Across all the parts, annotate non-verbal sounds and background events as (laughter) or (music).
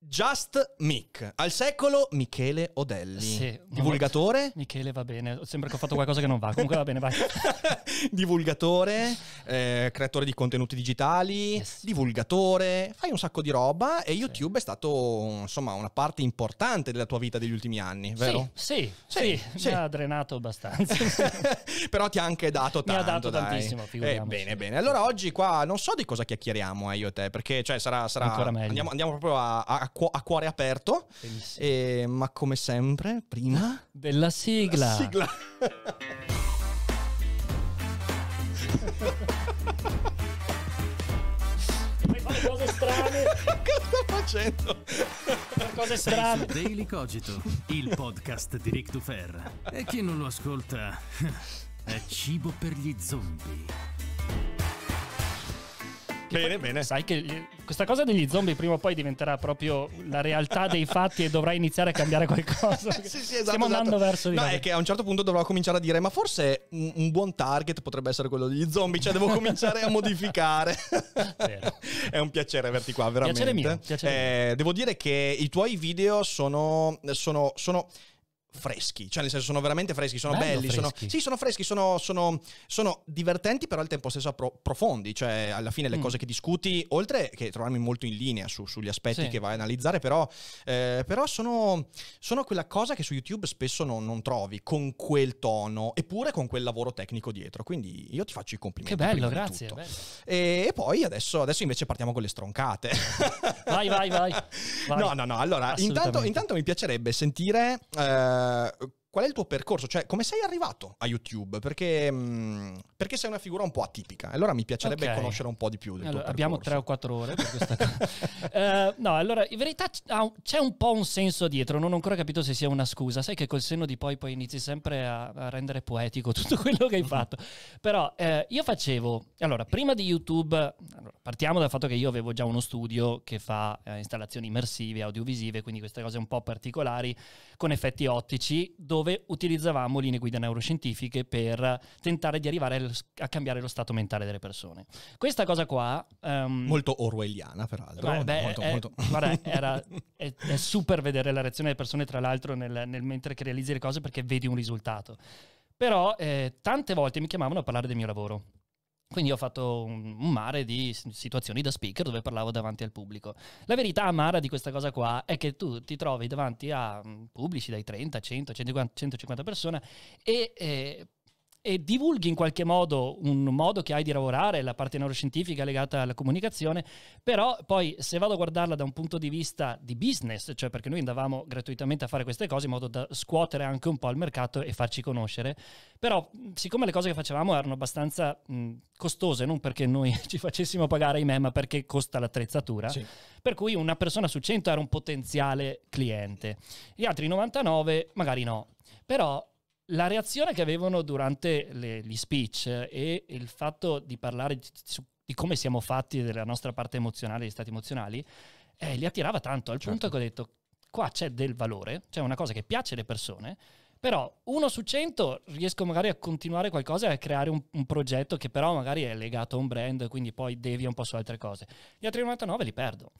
Just Mick, al secolo Michele Odelli, sì, divulgatore. Michele va bene, sembra che ho fatto qualcosa che non va, comunque va bene, vai. (laughs) divulgatore, eh, creatore di contenuti digitali, yes. divulgatore, fai un sacco di roba e YouTube è stato insomma una parte importante della tua vita degli ultimi anni, vero? Sì, sì, sì, sì. mi ha drenato abbastanza. (laughs) Però ti ha anche dato tanto. Mi ha dato dai. tantissimo, eh, bene, bene. Allora oggi qua non so di cosa chiacchieriamo eh, io e te, perché cioè sarà... sarà Ancora meglio. Andiamo, andiamo proprio a, a a, a cuore aperto. E, ma come sempre, prima della sigla. La sigla. (laughs) fare cose strane. (laughs) Cosa facendo? Fare cose strane. Sei Daily Cogito, il podcast di Rick Dufer. E chi non lo ascolta (laughs) è cibo per gli zombie. Bene, poi, bene. Sai che questa cosa degli zombie prima o poi diventerà proprio la realtà dei fatti e dovrai iniziare a cambiare qualcosa. (laughs) sì, sì, esatto, Stiamo esatto. andando esatto. verso di No, là. è che a un certo punto dovrò cominciare a dire, ma forse un, un buon target potrebbe essere quello degli zombie, cioè devo (laughs) cominciare a modificare. (laughs) è un piacere averti qua, veramente. Piacere mio, piacere eh, mio. Devo dire che i tuoi video sono, sono, sono freschi, cioè nel senso sono veramente freschi, sono Bello belli, freschi. Sono, sì sono freschi, sono, sono, sono, divertenti però al tempo stesso pro, profondi, cioè alla fine le mm. cose che discuti, oltre che trovarmi molto in linea su, sugli aspetti sì. che vai a analizzare, però, eh, però sono, quella cosa che su YouTube spesso non, non, trovi, con quel tono, eppure con quel lavoro tecnico dietro, quindi io ti faccio i complimenti. Che bello, grazie. Bello. E, e, poi adesso, adesso, invece partiamo con le stroncate. vai, vai, vai, (laughs) vai. No, no, no, allora intanto, intanto mi piacerebbe sentire... Eh, uh, qual è il tuo percorso? Cioè, come sei arrivato a YouTube? Perché, mh, mm, perché sei una figura un po' atipica. Allora mi piacerebbe okay. conoscere un po' di più del allora, Abbiamo tre o quattro ore per questa cosa. uh, (laughs) no, allora, in verità c'è un po' un senso dietro. Non ho ancora capito se sia una scusa. Sai che col senno di poi poi inizi sempre a, a rendere poetico tutto quello che hai mhm. fatto. Però uh, io facevo... Allora, prima di YouTube... Allora, partiamo dal fatto che io avevo già uno studio che fa uh, installazioni immersive, audiovisive, quindi queste cose un po' particolari, con effetti ottici, dove dove utilizzavamo linee guida neuroscientifiche per tentare di arrivare a cambiare lo stato mentale delle persone. Questa cosa qua... Um, molto orwelliana, peraltro. Beh, beh, molto, è, eh, molto. Guarda, (laughs) era, è, è, super vedere la reazione delle persone, tra l'altro, nel, nel mentre che realizzi le cose perché vedi un risultato. Però eh, tante volte mi chiamavano a parlare del mio lavoro quindi ho fatto un, mare di situazioni da speaker dove parlavo davanti al pubblico. La verità amara di questa cosa qua è che tu ti trovi davanti a mm, pubblici dai 30, 100, 150 persone e eh, e divulghi in qualche modo un modo che hai di lavorare, la parte neuroscientifica legata alla comunicazione, però poi se vado a guardarla da un punto di vista di business, cioè perché noi andavamo gratuitamente a fare queste cose in modo da scuotere anche un po' il mercato e farci conoscere, però siccome le cose che facevamo erano abbastanza mh, costose, non perché noi (laughs) ci facessimo pagare i me, ma perché costa l'attrezzatura, sì. per cui una persona su 100 era un potenziale cliente, gli altri 99 magari no, però la reazione che avevano durante le, gli speech e il fatto di parlare di, di, come siamo fatti, della nostra parte emozionale, degli stati emozionali, eh, li attirava tanto, al certo. punto che ho detto, qua c'è del valore, c'è una cosa che piace alle persone, però uno su cento riesco magari a continuare qualcosa e a creare un, un, progetto che però magari è legato a un brand, quindi poi devia un po' su altre cose. Gli altri 99 li perdo.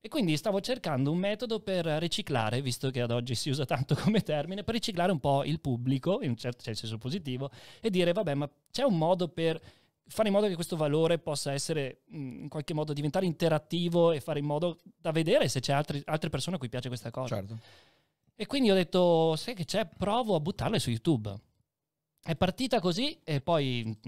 E quindi stavo cercando un metodo per riciclare, visto che ad oggi si usa tanto come termine, per riciclare un po' il pubblico, in un certo senso positivo, e dire, vabbè, ma c'è un modo per fare in modo che questo valore possa essere in qualche modo diventare interattivo e fare in modo da vedere se c'è altri, altre persone a cui piace questa cosa. Certo. E quindi ho detto, sai che c'è, provo a buttarle su YouTube. È partita così e poi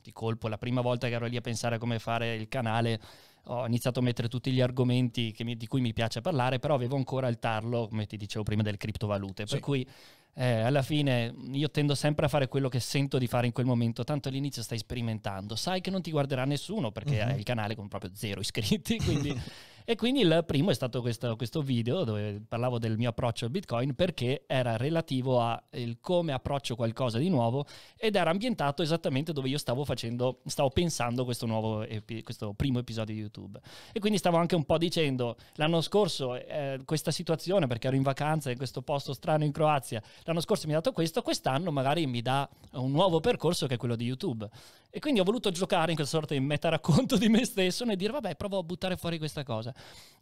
di colpo la prima volta che ero lì a pensare a come fare il canale ho iniziato a mettere tutti gli argomenti mi, di cui mi piace parlare, però avevo ancora il tarlo, come ti dicevo prima, delle criptovalute. Sì. Per cui eh, alla fine io tendo sempre a fare quello che sento di fare in quel momento, tanto all'inizio stai sperimentando, sai che non ti guarderà nessuno perché mm-hmm. il canale con proprio zero iscritti, quindi (laughs) E quindi il primo è stato questo, questo video dove parlavo del mio approccio al Bitcoin perché era relativo a come approccio qualcosa di nuovo ed era ambientato esattamente dove io stavo facendo, stavo pensando questo, nuovo, questo primo episodio di YouTube. E quindi stavo anche un po' dicendo l'anno scorso eh, questa situazione perché ero in vacanza in questo posto strano in Croazia, l'anno scorso mi ha dato questo, quest'anno magari mi dà un nuovo percorso che è quello di YouTube. E quindi ho voluto giocare in questa sorta di meta racconto di me stesso nel dire vabbè provo a buttare fuori questa cosa.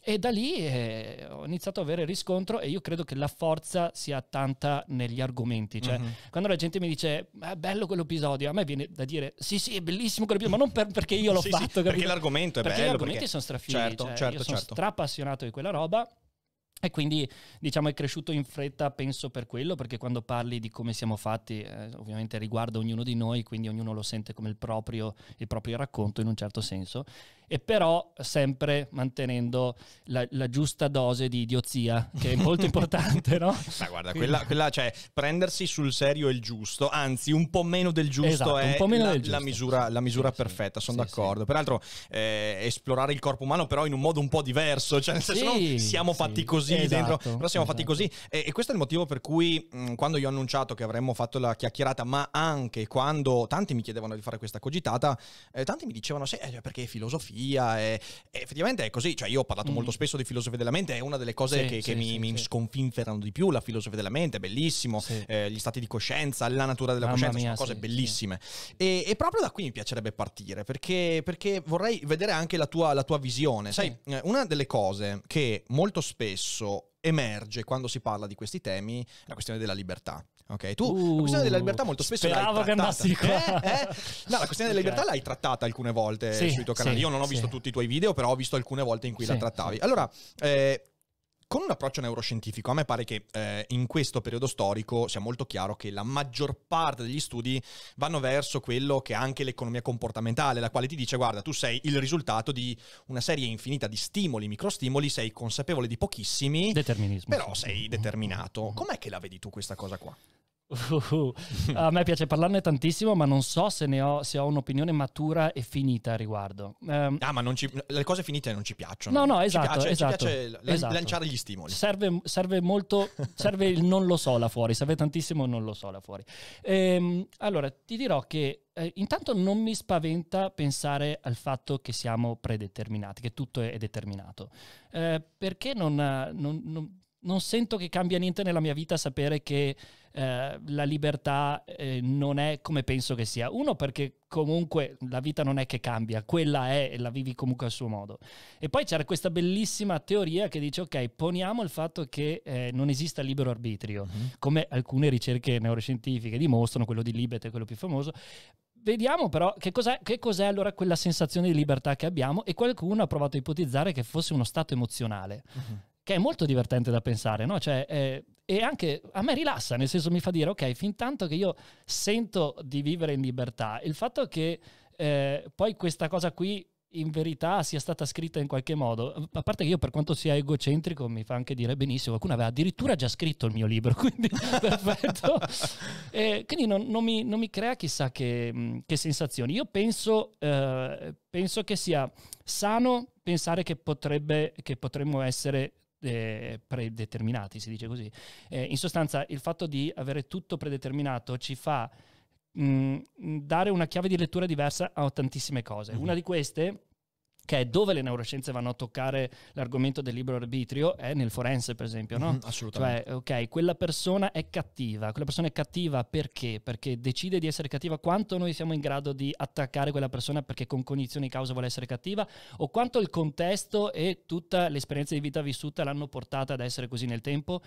E da lì eh, ho iniziato ad avere riscontro e io credo che la forza sia tanta negli argomenti. Cioè, mm-hmm. quando la gente mi dice è ah, bello quell'episodio, a me viene da dire sì, sì, è bellissimo quell'episodio, ma non per, perché io l'ho sì, fatto. Sì, perché l'argomento è perché bello. Gli argomenti perché... sono strafighi. Certo, cioè, certo, io sono certo. strapassionato di quella roba. E quindi diciamo è cresciuto in fretta, penso per quello, perché quando parli di come siamo fatti, eh, ovviamente riguarda ognuno di noi, quindi ognuno lo sente come il proprio, il proprio racconto in un certo senso e però sempre mantenendo la, la giusta dose di idiozia, che è molto (laughs) importante, no? Ma guarda, quella, quella, cioè prendersi sul serio è il giusto, anzi un po' meno del giusto esatto, è la, del giusto. la, misura, la misura sì, perfetta, sì, sono sì, d'accordo. Peraltro eh, esplorare il corpo umano però in un modo un po' diverso, cioè nel senso non siamo fatti così esatto, dentro, però siamo esatto. fatti così e, e, questo è il motivo per cui mh, quando io ho annunciato che avremmo fatto la chiacchierata, ma anche quando tanti mi chiedevano di fare questa cogitata, eh, tanti mi dicevano "Sì, eh, perché è filosofia filosofia e, e effettivamente è così, cioè io ho parlato mm. molto spesso di filosofia della mente, è una delle cose sì, che, sì, che sì, mi, mi sconfinferano di più, la filosofia della mente, è bellissimo, eh, gli stati di coscienza, la natura della Mamma coscienza, mia, sono cose bellissime. E, e, proprio da qui mi piacerebbe partire, perché, perché vorrei vedere anche la tua, la tua visione. Sai, eh, una delle cose che molto spesso emerge quando si parla di questi temi è la questione della libertà. Ok, tu uh, la questione della libertà molto spesso l'hai trattata. Che qua. Eh, eh? No, la questione della libertà l'hai trattata alcune volte sì, sui tuoi canali. Sì, Io non ho visto sì. tutti i tuoi video, però ho visto alcune volte in cui la trattavi. Allora, eh, con un approccio neuroscientifico, a me pare che eh, in questo periodo storico sia molto chiaro che la maggior parte degli studi vanno verso quello che è anche l'economia comportamentale, la quale ti dice guarda, tu sei il risultato di una serie infinita di stimoli, microstimoli, sei consapevole di pochissimi, Determinismo. però sei mm. determinato. Mm. Com'è che la vedi tu questa cosa qua? Uh, uh, uh, a me piace parlarne tantissimo, ma non so se, ho, se ho, un'opinione matura e finita al riguardo. Um, ah, ma ci, le cose finite non ci piacciono. No, no, esatto. Ci esatto, piace, esatto, ci piace esatto. lanciare gli stimoli. Serve, serve molto, serve il non lo so là fuori, serve tantissimo il non lo so là fuori. Ehm, allora, ti dirò che eh, intanto non mi spaventa pensare al fatto che siamo predeterminati, che tutto è, determinato. Eh, perché non, non, non non sento che cambia niente nella mia vita sapere che eh, la libertà eh, non è come penso che sia. Uno, perché comunque la vita non è che cambia, quella è e la vivi comunque a suo modo. E poi c'era questa bellissima teoria che dice, ok, poniamo il fatto che eh, non esista libero arbitrio, mm-hmm. come alcune ricerche neuroscientifiche dimostrano, quello di Libet è quello più famoso, Vediamo però che cos'è, che cos'è, allora quella sensazione di libertà che abbiamo e qualcuno ha provato a ipotizzare che fosse uno stato emozionale, uh-huh che è molto divertente da pensare, no? Cioè, eh, e anche a me rilassa, nel senso mi fa dire, ok, fin tanto che io sento di vivere in libertà, il fatto che eh, poi questa cosa qui in verità sia stata scritta in qualche modo, a parte che io per quanto sia egocentrico mi fa anche dire benissimo, qualcuno aveva addirittura già scritto il mio libro, (laughs) quindi (laughs) perfetto, eh, quindi non, non, mi, non, mi, crea chissà che, mm, che sensazioni, io penso, eh, penso, che sia sano pensare che, potrebbe, che potremmo essere eh, predeterminati, si dice così. Eh, in sostanza il fatto di avere tutto predeterminato ci fa mh, mm, dare una chiave di lettura diversa a tantissime cose. Mm-hmm. Una mhm. di queste che è dove le neuroscienze vanno a toccare l'argomento del libero arbitrio, è nel forense per esempio, no? Mm, assolutamente. Cioè, ok, quella persona è cattiva, quella persona è cattiva perché? Perché decide di essere cattiva, quanto noi siamo in grado di attaccare quella persona perché con cognizione di causa vuole essere cattiva o quanto il contesto e tutta l'esperienza di vita vissuta l'hanno portata ad essere così nel tempo?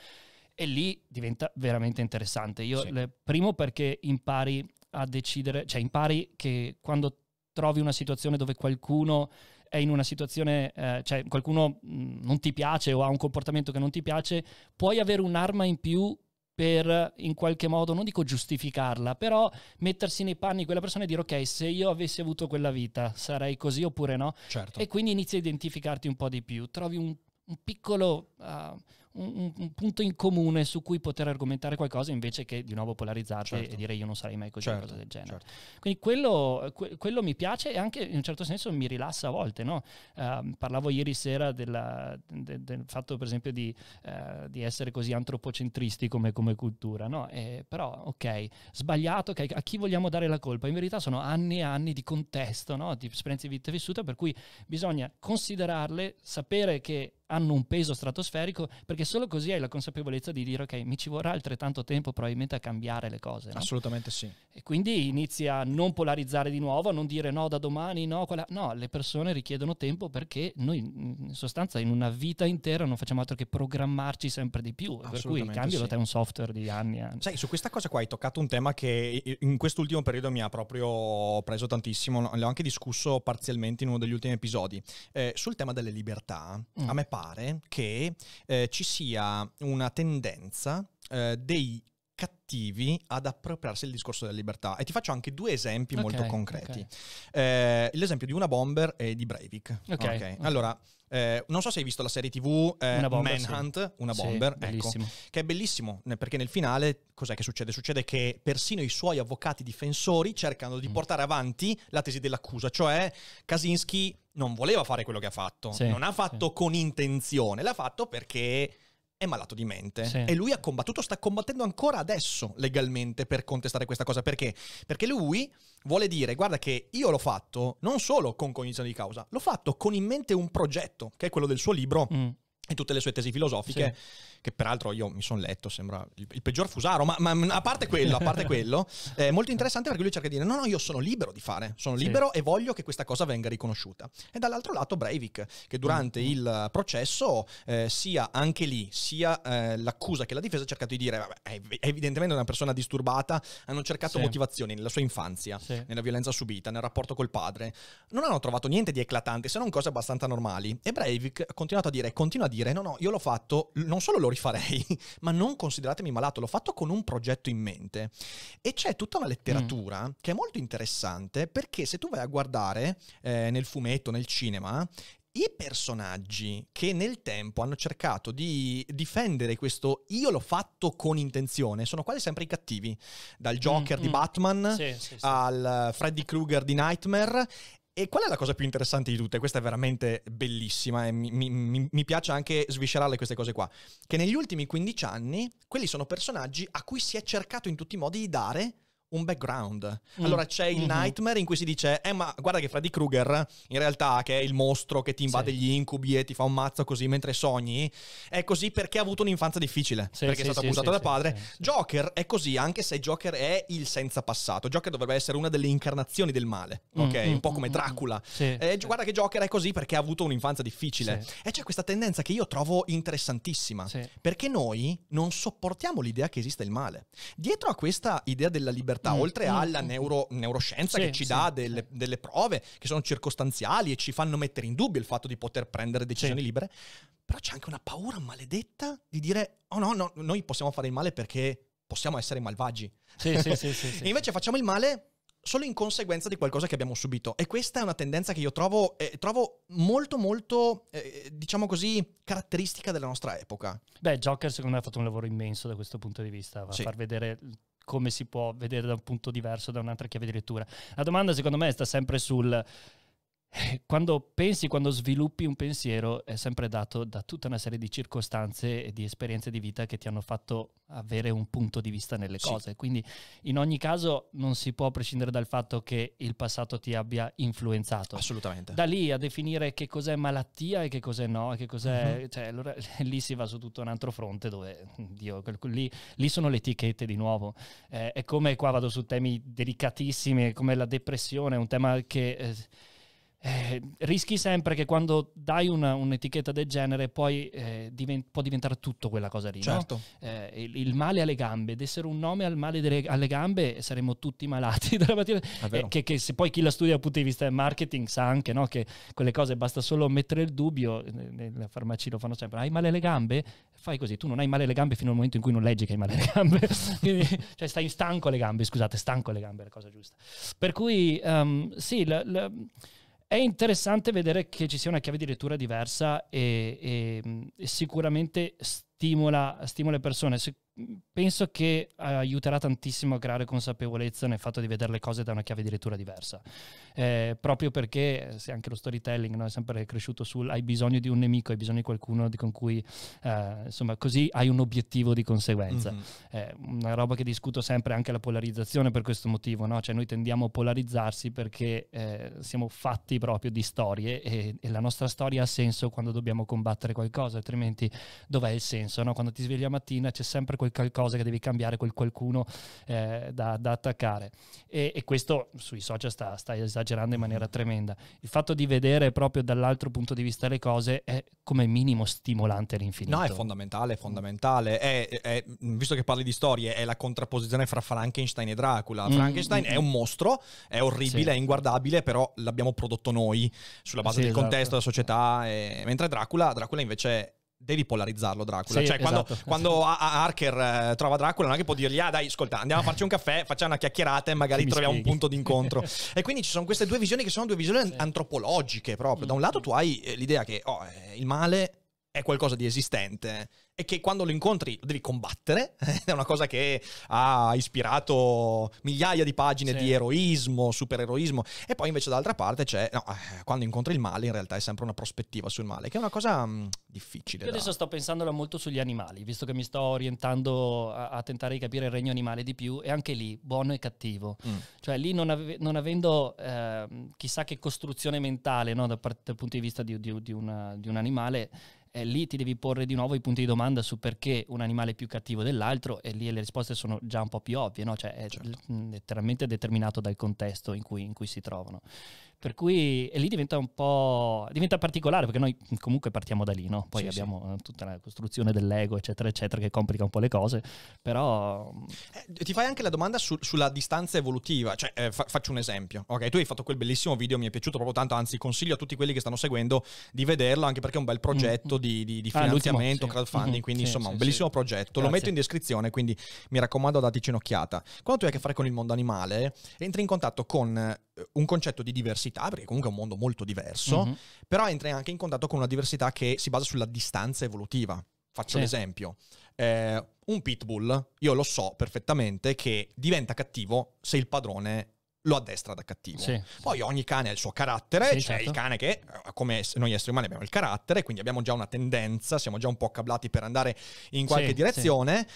E lì diventa veramente interessante. Io, sì. le, primo perché impari a decidere, cioè impari che quando trovi una situazione dove qualcuno è in una situazione, eh, cioè qualcuno mm, non ti piace o ha un comportamento che non ti piace, puoi avere un'arma in più per in qualche modo, non dico giustificarla, però mettersi nei panni di quella persona e dire ok, se io avessi avuto quella vita sarei così oppure no? Certo. E quindi inizi a identificarti un po' di più, trovi un, un piccolo... Uh, un, un, punto in comune su cui poter argomentare qualcosa invece che di nuovo polarizzarti certo. e dire io non sarei mai così certo, cosa del certo, genere. Certo. Quindi quello, que- quello, mi piace e anche in un certo senso mi rilassa a volte. No? Uh, parlavo ieri sera della, de- del fatto per esempio di, uh, di, essere così antropocentristi come, come cultura, no? e, eh, però ok, sbagliato, okay, a chi vogliamo dare la colpa? In verità sono anni e anni di contesto, no? di esperienze di vita vissuta per cui bisogna considerarle, sapere che hanno un peso stratosferico perché solo così hai la consapevolezza di dire ok, mi ci vorrà altrettanto tempo probabilmente a cambiare le cose. No? Assolutamente sì. E quindi inizi a non polarizzare di nuovo, a non dire no da domani, no, quella... no, le persone richiedono tempo perché noi in sostanza in una vita intera non facciamo altro che programmarci sempre di più, per cui il cambio sì. lo te un software di anni e anni. Sai, su questa cosa qua hai toccato un tema che in quest'ultimo periodo mi ha proprio preso tantissimo, l'ho anche discusso parzialmente in uno degli ultimi episodi, eh, sul tema delle libertà. Mm. A me pare pare che eh, ci sia una tendenza eh, dei cattivi ad appropriarsi del discorso della libertà. E ti faccio anche due esempi okay, molto concreti. Okay. Eh, l'esempio di una bomber e di Breivik. Okay, allora, eh, non so se hai visto la serie TV eh, bomber, Manhunt, sì. una bomber, sì, ecco, che è bellissimo perché nel finale cos'è che succede? Succede che persino i suoi avvocati difensori cercano di mm. portare avanti la tesi dell'accusa, cioè Kaczynski non voleva fare quello che ha fatto, sì, non ha fatto con intenzione, l'ha fatto perché è malato di mente sì. e lui ha combattuto, sta combattendo ancora adesso legalmente per contestare questa cosa. Perché? Perché lui vuole dire, guarda che io l'ho fatto non solo con cognizione di causa, l'ho fatto con in mente un progetto, che è quello del suo libro mm. e tutte le sue tesi filosofiche. Sì che peraltro io mi sono letto, sembra il, il peggior fusaro, ma, ma, a parte quello, a parte quello, è molto interessante perché lui cerca di dire no, no, io sono libero di fare, sono libero sì. e voglio che questa cosa venga riconosciuta. E dall'altro lato Breivik, che durante mm-hmm. il processo eh, sia anche lì, sia eh, l'accusa che la difesa ha cercato di dire, vabbè, è evidentemente una persona disturbata, hanno cercato sì. motivazioni nella sua infanzia, sì. nella violenza subita, nel rapporto col padre, non hanno trovato niente di eclatante, se non cose abbastanza normali. E Breivik ha continuato a dire, continua a dire, no, no, io l'ho fatto, non solo l'ho rifarei, (laughs) ma non consideratemi malato, l'ho fatto con un progetto in mente. E c'è tutta una letteratura mm. che è molto interessante perché se tu vai a guardare eh, nel fumetto, nel cinema, i personaggi che nel tempo hanno cercato di difendere questo io l'ho fatto con intenzione sono quasi sempre i cattivi, dal Joker mm, di mm. Batman sì, sì, sì. al Freddy Krueger di Nightmare e qual è la cosa più interessante di tutte? Questa è veramente bellissima e mi, mi, mi, piace anche sviscerarle queste cose qua. Che negli ultimi 15 anni quelli sono personaggi a cui si è cercato in tutti i modi di dare un background. Mm. Allora c'è il mm-hmm. Nightmare in cui si dice, eh ma guarda che Freddy Krueger, in realtà che è il mostro che ti invade sì. gli incubi e ti fa un mazzo così mentre sogni, è così perché ha avuto un'infanzia difficile, sì, perché sì, è stato accusato da padre. Joker è così, anche se Joker è il senza passato. Joker dovrebbe essere una delle incarnazioni del male, mm. ok? Mm. Un po' come mm, mm. Dracula. Eh, guarda che Joker è così perché ha avuto un'infanzia difficile. E c'è questa tendenza che io trovo interessantissima, perché noi non sopportiamo l'idea che esista il male. Dietro a questa idea della libertà, realtà, mm. oltre mm. alla mm. neuro, neuroscienza sì, che ci sì, dà delle, delle, prove che sono circostanziali e ci fanno mettere in dubbio il fatto di poter prendere decisioni sì. libere, però c'è anche una paura maledetta di dire, oh no, no noi possiamo fare il male perché possiamo essere malvagi. Sì, sì, sì, (laughs) sì, E invece facciamo il male solo in conseguenza di qualcosa che abbiamo subito. E questa è una tendenza che io trovo, eh, trovo molto, molto, eh, diciamo così, caratteristica della nostra epoca. Beh, Joker secondo me ha fatto un lavoro immenso da questo punto di vista, a sì. far vedere come si può vedere da un punto diverso, da un'altra chiave di lettura. La domanda secondo me sta sempre sul quando pensi, quando sviluppi un pensiero, è sempre dato da tutta una serie di circostanze e di esperienze di vita che ti hanno fatto avere un punto di vista nelle sì. cose. Quindi in ogni caso non si può prescindere dal fatto che il passato ti abbia influenzato. Assolutamente. Da lì a definire che cos'è malattia e che cos'è no, che cos'è... Mm-hmm. Cioè, allora (laughs) lì si va su tutto un altro fronte dove, Dio, lì, lì sono le etichette di nuovo. Eh, è come qua vado su temi delicatissimi, come la depressione, un tema che... Eh, eh, rischi sempre che quando dai una, un'etichetta del genere poi eh, divent- può diventare tutto quella cosa lì. Certo. No? Eh, il, il, male alle gambe, essere un nome al male delle, alle gambe saremmo tutti malati (laughs) dalla mattina. Eh, che, che, se poi chi la studia dal punto di vista del marketing sa anche no? che quelle cose basta solo mettere il dubbio, eh, nella farmacia lo fanno sempre, hai male alle gambe? Fai così, tu non hai male alle gambe fino al momento in cui non leggi che hai male alle gambe, (laughs) cioè stai stanco alle gambe, scusate, stanco alle gambe è la cosa giusta. Per cui um, sì, la, la è interessante vedere che ci sia una chiave di lettura diversa e, e, e sicuramente st- stimola, stimola le persone. Se, penso che eh, aiuterà tantissimo a creare consapevolezza nel fatto di vedere le cose da una chiave di lettura diversa. Eh, proprio perché se anche lo storytelling no, è sempre cresciuto sul hai bisogno di un nemico, hai bisogno di qualcuno di con cui, eh, insomma, così hai un obiettivo di conseguenza. Mm-hmm. una roba che discuto sempre anche la polarizzazione per questo motivo, no? cioè noi tendiamo a polarizzarsi perché eh, siamo fatti proprio di storie e, e la nostra storia ha senso quando dobbiamo combattere qualcosa, altrimenti dov'è il senso? senso, no? quando ti svegli la mattina c'è sempre quel qualcosa che devi cambiare, quel qualcuno eh, da, da, attaccare. E, e, questo sui social sta, sta, esagerando in mm-hmm. maniera tremenda. Il fatto di vedere proprio dall'altro punto di vista le cose è come minimo stimolante all'infinito. No, è fondamentale, è fondamentale. È, è, visto che parli di storie, è la contrapposizione fra Frankenstein e Dracula. Mm, Frankenstein mm, è mm. un mostro, è orribile, sì. è inguardabile, però l'abbiamo prodotto noi sulla base sì, del esatto. contesto, della società. E... Mentre Dracula, Dracula invece devi polarizzarlo Dracula. Sì, cioè, esatto, quando, esatto. quando, Harker (laughs) eh, trova Dracula, non è che può dirgli, ah dai, ascolta, andiamo a farci un caffè, facciamo una chiacchierata e magari troviamo spieghi. un punto d'incontro. (laughs) e quindi ci sono queste due visioni che sono due visioni sì. antropologiche proprio. Da un lato tu hai eh, l'idea che oh, eh, il male è qualcosa di esistente e che quando lo incontri devi combattere, (laughs) è una cosa che ha ispirato migliaia di pagine sì. di eroismo, supereroismo, e poi invece dall'altra parte c'è, no, eh, quando incontri il male in realtà è sempre una prospettiva sul male, che è una cosa mh, mm, difficile. Io da... adesso sto pensando molto sugli animali, visto che mi sto orientando a, a, tentare di capire il regno animale di più, e anche lì buono e cattivo, mm. cioè lì non, ave- non avendo eh, chissà che costruzione mentale no, da parte, dal punto di vista di, di, di, una, di un animale, eh, lì ti devi porre di nuovo i punti di domanda su perché un animale è più cattivo dell'altro e lì le risposte sono già un po' più ovvie, no? cioè è certo. letteralmente determinato dal contesto in cui, in cui si trovano. Per cui e lì diventa un po' diventa particolare perché noi comunque partiamo da lì, no? Poi sì, abbiamo sì. Eh, tutta la costruzione dell'ego, eccetera, eccetera, che complica un po' le cose, però... Eh, ti fai anche la domanda su, sulla distanza evolutiva, cioè eh, fa- faccio un esempio, ok? Tu hai fatto quel bellissimo video, mi è piaciuto proprio tanto, anzi consiglio a tutti quelli che stanno seguendo di vederlo, anche perché è un bel mm, progetto mm di, di, di, ah, finanziamento, ah, sì. crowdfunding, mm-hmm. quindi insomma un bellissimo progetto, Grazie. lo metto in descrizione, quindi mi raccomando dateci un'occhiata. Quando tu hai a che fare con il mondo animale, entri in contatto con eh, un concetto di diversità, perché comunque è un mondo molto diverso, mm-hmm. però entra anche in contatto con una diversità che si basa sulla distanza evolutiva. Faccio sì. l'esempio. Eh, un pitbull, io lo so perfettamente che diventa cattivo se il padrone lo addestra da cattivo. Sì, Poi ogni cane ha il suo carattere, sì, c'è certo. il cane che, eh, come noi esseri umani, abbiamo il carattere, quindi abbiamo già una tendenza, siamo già un po' accablati per andare in qualche direzione.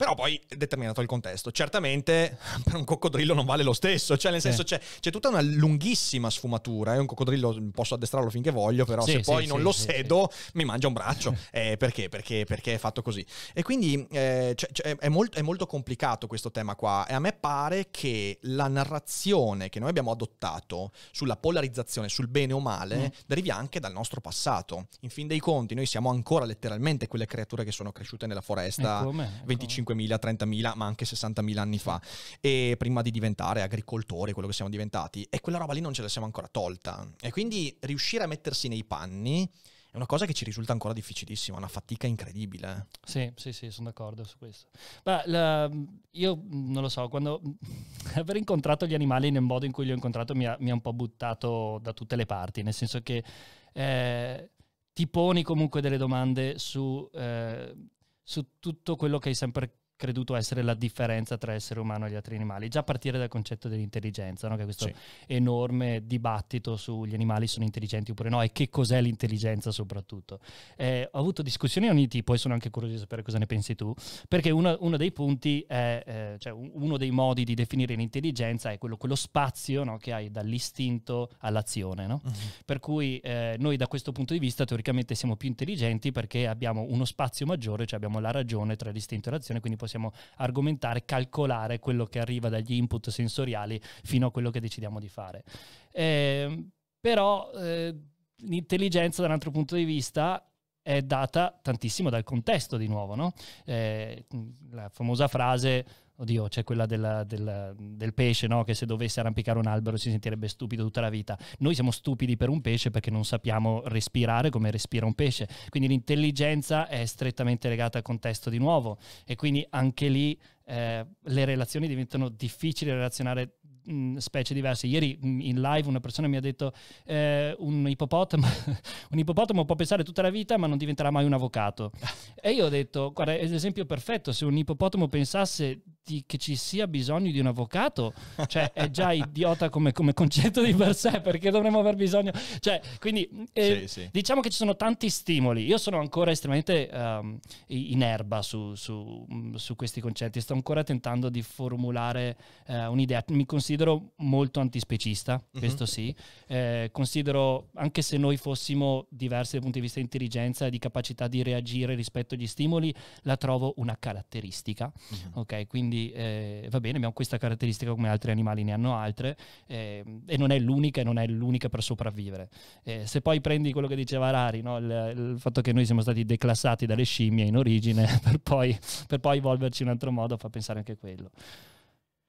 Però poi è determinato il contesto. Certamente (laughs) per un coccodrillo non vale lo stesso, cioè nel senso c'è, c'è, tutta una lunghissima sfumatura. È un coccodrillo posso addestrarlo finché voglio, però sì, se sì, poi non lo sedo mi mangia un braccio. (laughs) Eh, perché? perché? Perché è fatto così. E quindi eh, cioè, cioè, è, molto, è, molto, complicato questo tema qua e a me pare che la narrazione che noi abbiamo adottato sulla polarizzazione, sul bene o male, mm. derivi anche dal nostro passato. In fin dei conti noi siamo ancora letteralmente quelle creature che sono cresciute nella foresta 25 25.000, 30.000, ma anche 60.000 anni fa, e prima di diventare agricoltori, quello che siamo diventati, e quella roba lì non ce la siamo ancora tolta. E quindi riuscire a mettersi nei panni è una cosa che ci risulta ancora difficilissima, una fatica incredibile. Sì, sì, sì, sono d'accordo su questo. Beh, la, io non lo so, quando (laughs) aver incontrato gli animali nel modo in cui li ho incontrato mi ha, mi ha un po' buttato da tutte le parti, nel senso che eh, ti poni comunque delle domande su, eh, su tutto quello che hai sempre creduto essere la differenza tra essere umano e gli altri animali, già a partire dal concetto dell'intelligenza, no? che è questo sì. enorme dibattito sugli animali sono intelligenti oppure no e che cos'è l'intelligenza soprattutto. Eh, ho avuto discussioni di ogni tipo e sono anche curioso di sapere cosa ne pensi tu, perché uno, uno dei punti, è, eh, cioè uno dei modi di definire l'intelligenza è quello, quello spazio no? che hai dall'istinto all'azione, no? uh-huh. per cui eh, noi da questo punto di vista teoricamente siamo più intelligenti perché abbiamo uno spazio maggiore, cioè abbiamo la ragione tra l'istinto e l'azione, quindi possiamo possiamo argomentare, calcolare quello che arriva dagli input sensoriali fino a quello che decidiamo di fare. Eh, però eh, l'intelligenza da un altro punto di vista è data tantissimo dal contesto di nuovo, no? eh, la famosa frase Oddio, c'è quella della, della, del pesce, no? che se dovesse arrampicare un albero si sentirebbe stupido tutta la vita. Noi siamo stupidi per un pesce perché non sappiamo respirare come respira un pesce. Quindi l'intelligenza è strettamente legata al contesto di nuovo e quindi anche lì eh, le relazioni diventano difficili relazionare mm, specie diverse. Ieri mm, in live una persona mi ha detto eh, un, ippopotamo, (laughs) un ippopotamo può pensare tutta la vita ma non diventerà mai un avvocato. (laughs) e io ho detto, guarda, è l'esempio perfetto, se un ippopotamo pensasse di, che ci sia bisogno di un avvocato, cioè è già (laughs) idiota come, come concetto di per sé, perché dovremmo aver bisogno... Cioè, quindi eh, sì, sì. diciamo che ci sono tanti stimoli. Io sono ancora estremamente um, in erba su, su, mm, su questi concetti, sto ancora tentando di formulare eh, un'idea. Mi considero molto antispecista, uh-huh. questo sì. Eh, considero, anche se noi fossimo diversi dal punto di vista di intelligenza e di capacità di reagire rispetto agli stimoli, la trovo una caratteristica. Uh-huh. Ok, quindi eh, va bene, abbiamo questa caratteristica come altri animali ne hanno altre eh, e non è l'unica e non è l'unica per sopravvivere. Eh, se poi prendi quello che diceva Rari, no? il, il fatto che noi siamo stati declassati dalle scimmie in origine (laughs) per poi, per poi evolverci in un altro modo, fa pensare anche quello.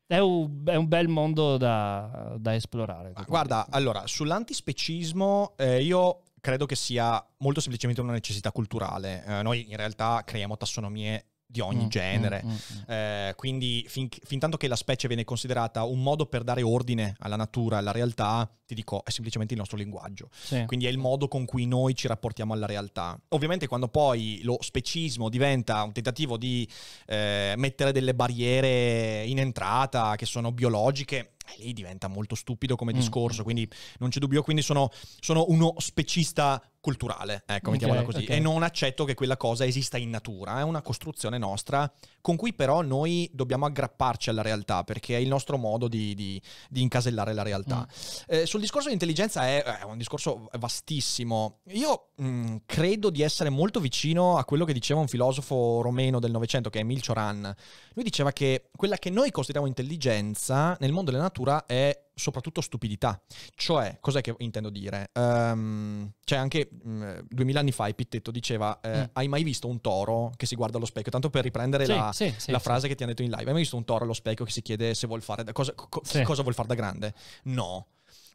È un, è un bel mondo da, da esplorare. Da guarda, allora, sull'antispecismo eh, io credo che sia molto semplicemente una necessità culturale. Eh, noi in realtà creiamo tassonomie di ogni mm, mm, genere. Mm, mm, eh, quindi fin, fin, tanto che la specie viene considerata un modo per dare ordine alla natura, alla realtà, ti dico, è semplicemente il nostro linguaggio. Sì. Quindi è il modo con cui noi ci rapportiamo alla realtà. Ovviamente quando poi lo specismo diventa un tentativo di eh, mettere delle barriere in entrata che sono biologiche, e eh, lì diventa molto stupido come mm. discorso, quindi non c'è dubbio, quindi sono, sono uno specista culturale, ecco, okay, mettiamola così, okay. e non accetto che quella cosa esista in natura, è una costruzione nostra con cui però noi dobbiamo aggrapparci alla realtà, perché è il nostro modo di, di, di incasellare la realtà. Mm. Eh, sul sul discorso di intelligenza è, è un discorso vastissimo. Io mh, mm, credo di essere molto vicino a quello che diceva un filosofo romeno del Novecento, che è Emilio Ran. Lui diceva che quella che noi consideriamo intelligenza nel mondo della natura è soprattutto stupidità. Cioè, cos'è che intendo dire? Um, cioè, anche mm, duemila anni fa Epitteto diceva: eh, mm. Hai mai visto un toro che si guarda allo specchio? Tanto per riprendere sì, la, sì, sì, la frase che ti hanno detto in live: Hai mai visto un toro allo specchio che si chiede se vuol fare da cosa, co- cosa vuol fare da grande? No.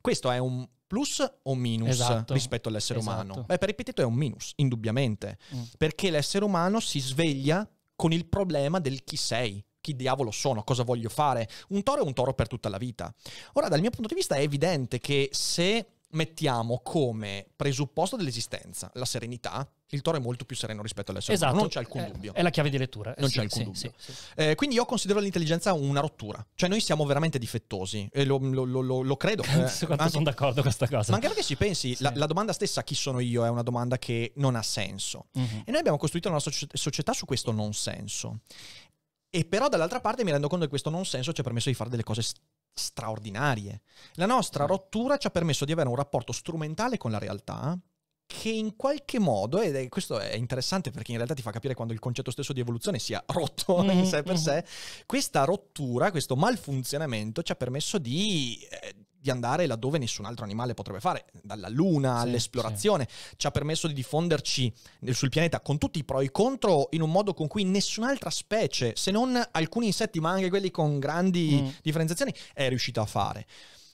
Questo è un plus o minus esatto. rispetto all'essere esatto. umano? Beh, per ripetuto è un minus, indubbiamente, mm. perché l'essere umano si sveglia con il problema del chi sei, chi diavolo sono, cosa voglio fare. Un toro è un toro per tutta la vita. Ora, dal mio punto di vista è evidente che se mettiamo come presupposto dell'esistenza la serenità, il toro è molto più sereno rispetto all'essere esatto. umano, non c'è alcun eh, dubbio. È la chiave di lettura. Eh, non sì, c'è alcun sì, dubbio. Sì, eh, quindi io considero l'intelligenza una rottura, cioè noi siamo veramente difettosi e lo, lo, lo, lo credo. (laughs) Eh, Su quanto anche, sono d'accordo con questa cosa. Ma anche perché ci pensi, la, la, domanda stessa chi sono io è una domanda che non ha senso. Mm-hmm. E noi abbiamo costruito la nostra società su questo non senso. E però dall'altra parte mi rendo conto che questo non senso ci ha permesso di fare delle cose st- straordinarie. La nostra rottura ci ha permesso di avere un rapporto strumentale con la realtà che in qualche modo, ed è, questo è interessante perché in realtà ti fa capire quando il concetto stesso di evoluzione sia (laughs) rotto mm in mm-hmm, sé per mm-hmm. sé, questa rottura, questo malfunzionamento ci ha permesso di... Eh, di andare laddove nessun altro animale potrebbe fare, dalla luna sì, all'esplorazione, sì. ci ha permesso di diffonderci sul pianeta con tutti i pro e i contro in un modo con cui nessun'altra specie, se non alcuni insetti, ma anche quelli con grandi mm. differenziazioni, è riuscita a fare.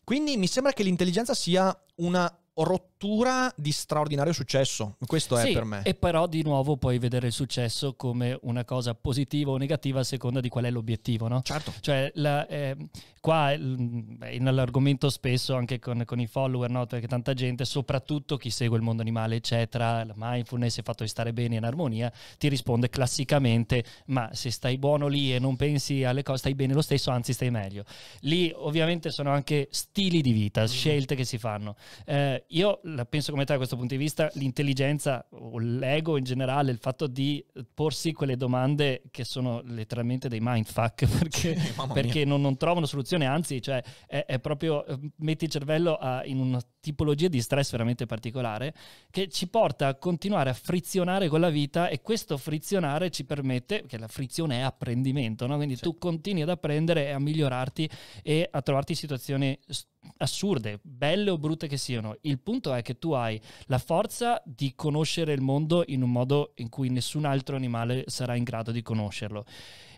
Quindi mi sembra che l'intelligenza sia una rottura struttura di straordinario successo. Questo sì, è per me. E però di nuovo puoi vedere il successo come una cosa positiva o negativa a seconda di qual è l'obiettivo, no? Certo. Cioè, la, eh, qua mm, l'argomento spesso anche con, con i follower, no? Perché tanta gente, soprattutto chi segue il mondo animale, eccetera, la mindfulness, il fatto di stare bene in armonia, ti risponde classicamente, ma se stai buono lì e non pensi alle cose, stai bene lo stesso, anzi stai meglio. Lì ovviamente sono anche stili di vita, mm. scelte che si fanno. Eh, io la penso come te da questo punto di vista, l'intelligenza o l'ego in generale, il fatto di porsi quelle domande che sono letteralmente dei mindfuck (laughs) perché, sì, perché non, non, trovano soluzione, anzi, cioè, è, è, proprio eh, metti il cervello a, in una tipologia di stress veramente particolare che ci porta a continuare a frizionare con la vita e questo frizionare ci permette, che la frizione è apprendimento, no? quindi sì. tu continui ad apprendere e a migliorarti e a trovarti in situazioni stupide assurde, belle o brutte che siano. Il punto è che tu hai la forza di conoscere il mondo in un modo in cui nessun altro animale sarà in grado di conoscerlo.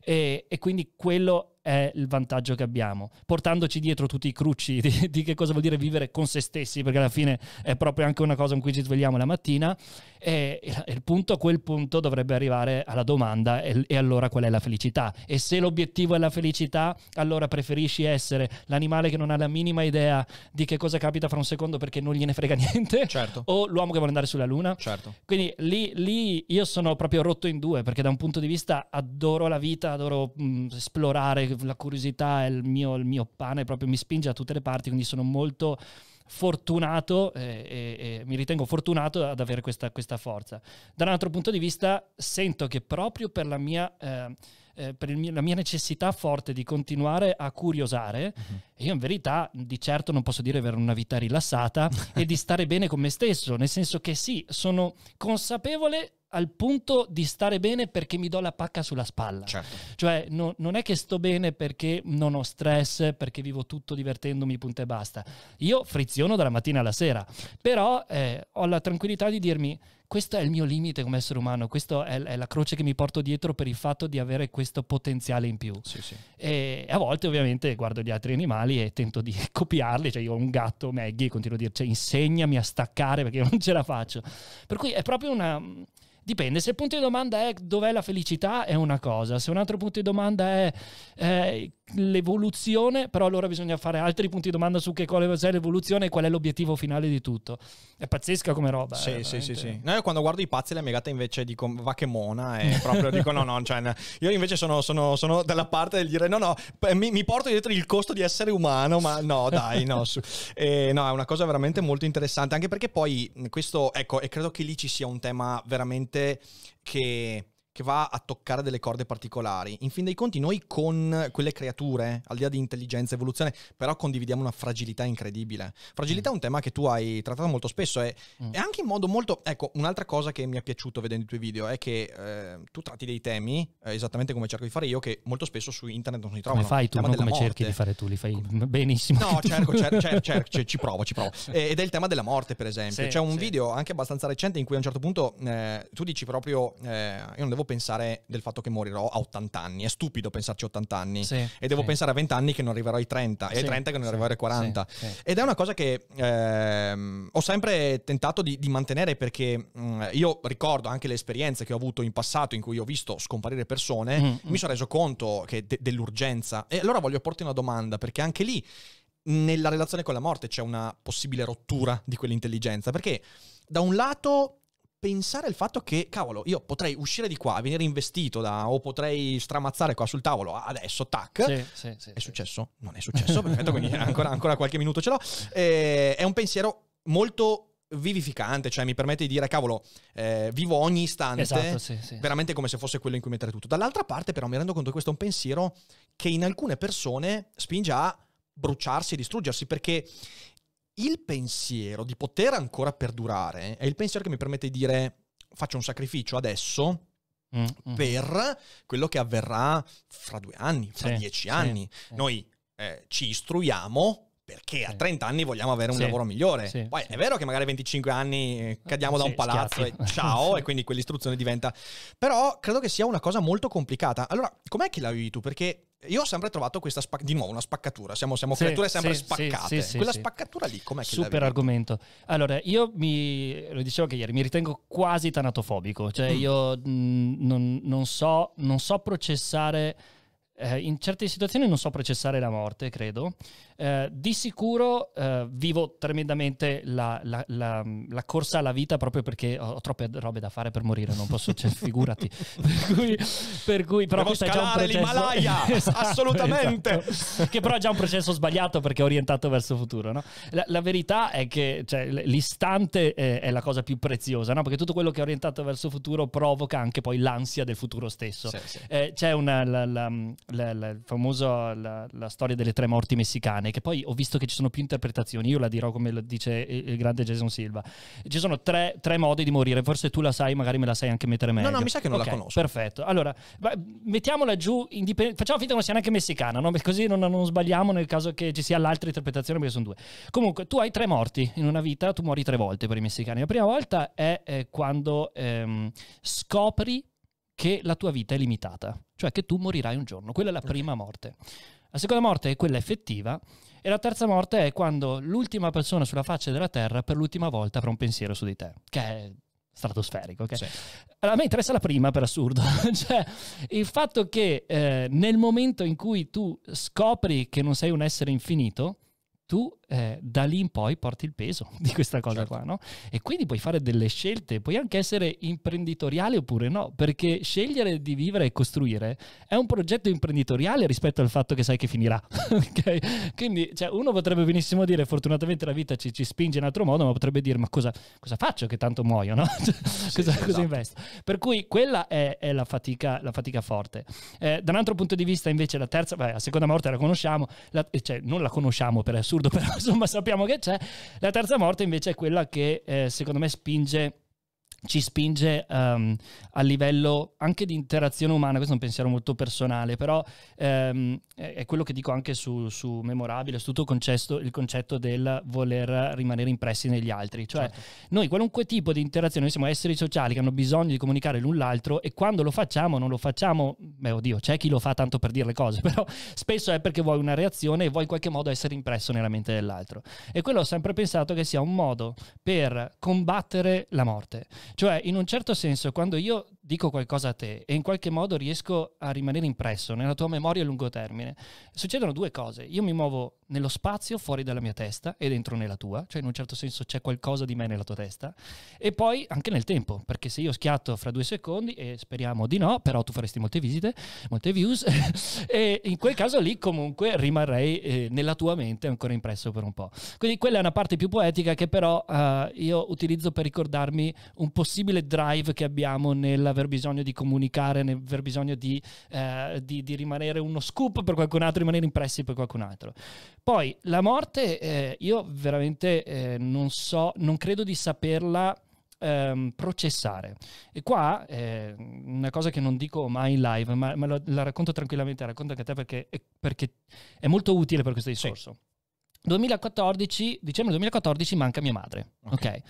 E, e quindi quello è il vantaggio che abbiamo, portandoci dietro tutti i crucci di, di, che cosa vuol dire vivere con se stessi, perché alla fine è proprio anche una cosa in cui ci svegliamo la mattina, e, e il punto a quel punto dovrebbe arrivare alla domanda, e, e allora qual è la felicità? E se l'obiettivo è la felicità, allora preferisci essere l'animale che non ha la minima idea di che cosa capita fra un secondo perché non gliene frega (laughs) niente, certo. o l'uomo che vuole andare sulla luna. Certo. Quindi lì, lì io sono proprio rotto in due, perché da un punto di vista adoro la vita, adoro mh, esplorare la curiosità è il mio, il mio pane, proprio mi spinge da tutte le parti, quindi sono molto fortunato e, eh, e, e, mi ritengo fortunato ad avere questa, questa, forza. Da un altro punto di vista sento che proprio per la mia, eh, eh per mio, la mia necessità forte di continuare a curiosare, uh-huh. io in verità di certo non posso dire avere una vita rilassata (laughs) e di stare bene con me stesso, nel senso che sì, sono consapevole al punto di stare bene perché mi do la pacca sulla spalla. Certo. Cioè no, non è che sto bene perché non ho stress, perché vivo tutto divertendomi, punto e basta. Io friziono dalla mattina alla sera, però eh, ho la tranquillità di dirmi questo è il mio limite come essere umano, questa è, è, la croce che mi porto dietro per il fatto di avere questo potenziale in più. Sì, sì. E a volte ovviamente guardo gli altri animali e tento di (laughs) copiarli, cioè io ho un gatto, Maggie, continuo a dire, cioè, insegnami a staccare perché non ce la faccio. Per cui è proprio una Dipende, se il punto di domanda è dov'è la felicità è una cosa, se un altro punto di domanda è eh, l'evoluzione, però allora bisogna fare altri punti di domanda su che cosa è l'evoluzione e qual è l'obiettivo finale di tutto. È pazzesca come roba. Sì, eh, sì, sì, sì. No, io quando guardo i pazzi, la megata invece dico va che mona e eh, proprio dico no, no, cioè, io invece sono, sono, sono, dalla parte del dire no, no, mi, mi, porto dietro il costo di essere umano, ma no, dai, no. Su. (laughs) E, no, è una cosa veramente molto interessante, anche perché poi questo, ecco, e credo che lì ci sia un tema veramente che che va a toccare delle corde particolari. In fin dei conti, noi con quelle creature, al di là di intelligenza e evoluzione, però condividiamo una fragilità incredibile. Fragilità mm. è un tema che tu hai trattato molto spesso e, mm. e, anche in modo molto... Ecco, un'altra cosa che mi è piaciuto vedendo i tuoi video è che eh, tu tratti dei temi, eh, esattamente come cerco di fare io, che molto spesso su internet non si trovano. Come fai tu, non come morte. cerchi di fare tu, li fai come... benissimo. No, (laughs) cerco, cerco, cerco, cerco ci provo, ci provo. Ed è il tema della morte, per esempio. Sì, C'è un sì. video anche abbastanza recente in cui a un certo punto eh, tu dici proprio... Eh, io non devo devo pensare del fatto che morirò a 80 anni. È stupido pensarci a 80 anni. Sì, e devo sì. pensare a 20 anni che non arriverò ai 30, e ai 30 che non arriverò ai 40. Ed è una cosa che ehm, ho sempre tentato di, di mantenere perché mh, mm, io ricordo anche le esperienze che ho avuto in passato in cui ho visto scomparire persone, mm, mm. mi sono reso conto de- dell'urgenza. E allora voglio porti una domanda, perché anche lì nella relazione con la morte c'è una possibile rottura di quell'intelligenza, perché da un lato pensare al fatto che, cavolo, io potrei uscire di qua, venire investito da, o potrei stramazzare qua sul tavolo adesso, tac. Sì, sì, sì, è successo? Non è successo, perfetto, quindi (laughs) ancora, ancora, qualche minuto ce l'ho. Eh, è un pensiero molto vivificante, cioè mi permette di dire, cavolo, eh, vivo ogni istante, esatto, sì, sì. veramente come se fosse quello in cui mettere tutto. Dall'altra parte però mi rendo conto che questo è un pensiero che in alcune persone spinge a bruciarsi, e distruggersi, perché il pensiero di poter ancora perdurare è il pensiero che mi permette di dire faccio un sacrificio adesso mm, mm-hmm. per quello che avverrà fra due anni, fra sì, dieci anni. sì. Noi eh, ci istruiamo perché a 30 anni vogliamo avere un sì, lavoro migliore. Sì, Poi sì. è vero che magari a 25 anni eh, eh, cadiamo da un palazzo schiaffi. e ciao, (laughs) e quindi quell'istruzione diventa... Però credo che sia una cosa molto complicata. Allora, com'è che la vivi tu? Perché io ho sempre trovato questa spac- di nuovo una spaccatura. Siamo, siamo creature sempre spaccate. Sì, sì, Quella spaccatura lì, com'è che Super argomento. Allora, io mi lo dicevo che ieri, mi ritengo quasi tanatofobico, cioè mm. io mh, mm, non, non, so, non so processare eh, in certe situazioni non so processare la morte, credo. Eh, di sicuro eh, vivo tremendamente la, la, la, la, corsa alla vita proprio perché ho, ho, troppe robe da fare per morire, non posso, cioè, (laughs) figurati. per cui, per cui però Devo scalare l'Himalaya, (laughs) esatto, assolutamente! Esatto. che però è già un processo sbagliato perché è orientato verso il futuro, no? La, verità è che cioè, l'istante è, è, la cosa più preziosa, no? Perché tutto quello che è orientato verso il futuro provoca anche poi l'ansia del futuro stesso. Sì, sì. Eh, c'è una, la, famosa storia delle tre morti messicane strane, che poi ho visto che ci sono più interpretazioni, io la dirò come dice il grande Jason Silva. Ci sono tre, tre modi di morire, forse tu la sai, magari me la sai anche mettere meglio. No, no, mi sa che non okay, la conosco. Perfetto, allora mettiamola giù, indipend- facciamo finta che non sia neanche messicana, no? così non, non, sbagliamo nel caso che ci sia l'altra interpretazione, perché sono due. Comunque, tu hai tre morti in una vita, tu muori tre volte per i messicani. La prima volta è eh, quando ehm, scopri che la tua vita è limitata, cioè che tu morirai un giorno. Quella è la prima morte. La seconda morte è quella effettiva e la terza morte è quando l'ultima persona sulla faccia della Terra per l'ultima volta avrà un pensiero su di te, che è stratosferico. Okay? Sì. Allora, a me interessa la prima, per assurdo. (laughs) cioè, il fatto che eh, nel momento in cui tu scopri che non sei un essere infinito, tu eh, da lì in poi porti il peso (laughs) di questa cosa certo. qua, no? E quindi puoi fare delle scelte, puoi anche essere imprenditoriale oppure no, perché scegliere di vivere e costruire è un progetto imprenditoriale rispetto al fatto che sai che finirà, (laughs) ok? Quindi cioè, uno potrebbe benissimo dire, fortunatamente la vita ci, ci, spinge in altro modo, ma potrebbe dire, ma cosa, cosa faccio che tanto muoio, no? (laughs) Cioè, sì, cosa, esatto. cosa, investo? Per cui quella è, è la, fatica, la, fatica, forte. Eh, da un altro punto di vista invece la terza, beh, la seconda morte la conosciamo, la, eh, cioè non la conosciamo per assurdo, assurdo, (laughs) però insomma sappiamo che c'è. La terza morte invece è quella che eh, secondo me spinge ci spinge um, a livello anche di interazione umana, questo è un pensiero molto personale, però um, è quello che dico anche su, su Memorabile, su tutto concetto, il concetto del voler rimanere impressi negli altri, cioè certo. noi qualunque tipo di interazione, noi siamo esseri sociali che hanno bisogno di comunicare l'un l'altro e quando lo facciamo non lo facciamo, beh oddio c'è chi lo fa tanto per dire le cose, (laughs) però spesso è perché vuoi una reazione e vuoi in qualche modo essere impresso nella mente dell'altro e quello ho sempre pensato che sia un modo per combattere la morte cioè, in un certo senso, quando io dico qualcosa a te e in qualche modo riesco a rimanere impresso nella tua memoria a lungo termine, succedono due cose. Io mi muovo nello spazio fuori dalla mia testa e dentro nella tua, cioè in un certo senso c'è qualcosa di me nella tua testa, e poi anche nel tempo, perché se io schiatto fra due secondi, e speriamo di no, però tu faresti molte visite, molte views, (laughs) e in quel caso lì comunque rimarrei eh, nella tua mente ancora impresso per un po'. Quindi quella è una parte più poetica che però eh, io utilizzo per ricordarmi un possibile drive che abbiamo nella aver bisogno di comunicare, né aver bisogno di, eh, di, di, rimanere uno scoop per qualcun altro, rimanere impressi per qualcun altro. Poi la morte, eh, io veramente eh, non so, non credo di saperla ehm, processare. E qua eh, una cosa che non dico mai in live, ma, ma lo, la racconto tranquillamente, la racconto anche a te perché, perché è molto utile per questo discorso. Sì. 2014, dicembre 2014 manca mia madre. Ok.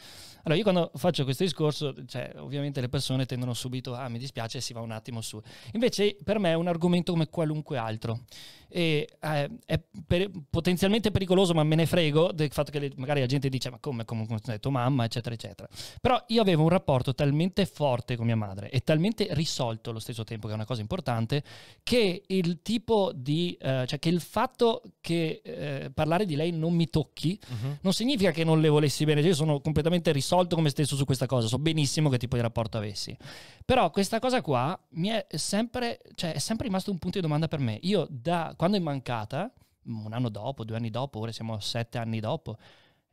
Allora io quando faccio questo discorso, cioè, ovviamente le persone tendono subito a ah, mi dispiace si va un attimo su. Invece per me è un argomento come qualunque altro. E, eh, è per, potenzialmente pericoloso, ma me ne frego del fatto che le, magari la gente dice ma come, come, come detto mamma, eccetera, eccetera. Però io avevo un rapporto talmente forte con mia madre e talmente risolto allo stesso tempo, che è una cosa importante, che il tipo di, eh, cioè che il fatto che eh, parlare di lei lei non mi tocchi, uh-huh. non significa che non le volessi bene, cioè io sono completamente risolto come stesso su questa cosa, so benissimo che tipo di rapporto avessi. Però questa cosa qua mi è sempre, cioè, è sempre rimasto un punto di domanda per me. Io da quando è mancata, un anno dopo, due anni dopo, ora siamo sette anni dopo,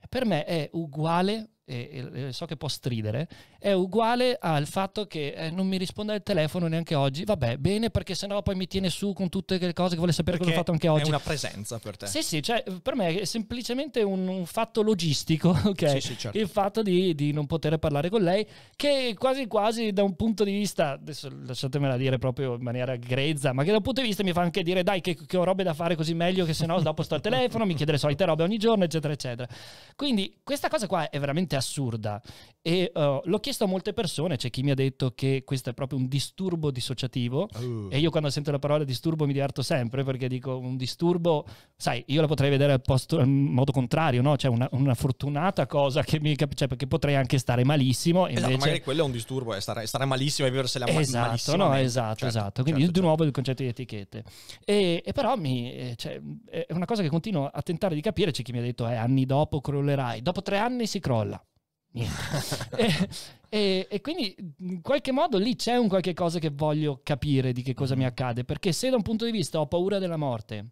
per me è uguale e, e, so che può stridere, è uguale al fatto che eh, non mi risponde al telefono neanche oggi. Vabbè, bene, perché sennò poi mi tiene su con tutte le cose che vuole sapere perché cosa ho fatto anche oggi. È una presenza per te. Sì, sì, cioè, per me è semplicemente un, un fatto logistico, (laughs) ok? Sì, sì, certo. Il fatto di, di, non poter parlare con lei, che quasi quasi da un punto di vista, adesso lasciatemela dire proprio in maniera grezza, ma che da un punto di vista mi fa anche dire, dai, che, che ho robe da fare così meglio che sennò dopo sto al telefono, mi chiede le solite robe ogni giorno, eccetera, eccetera. Quindi questa cosa qua è veramente assurda. E uh, l'ho chiesto a molte persone, c'è chi mi ha detto che questo è proprio un disturbo dissociativo uh. e io quando sento la parola disturbo mi diverto sempre perché dico un disturbo, sai, io la potrei vedere al, posto, al modo contrario, no? Cioè una, una fortunata cosa che mi, cioè perché potrei anche stare malissimo. esatto, invece... magari quello è un disturbo, è eh, stare, stare malissimo e viversela esatto, malissimo. No, esatto, certo, esatto. Certo, Quindi certo, di nuovo certo. il concetto di etichette. E, e però mi, cioè, è una cosa che continuo a tentare di capire, c'è chi mi ha detto eh, anni dopo crollerai, dopo tre anni si crolla e, e, e, quindi in qualche modo lì c'è un qualche cosa che voglio capire di che cosa mi mm-hmm. accade, perché se da un punto di vista ho paura della morte,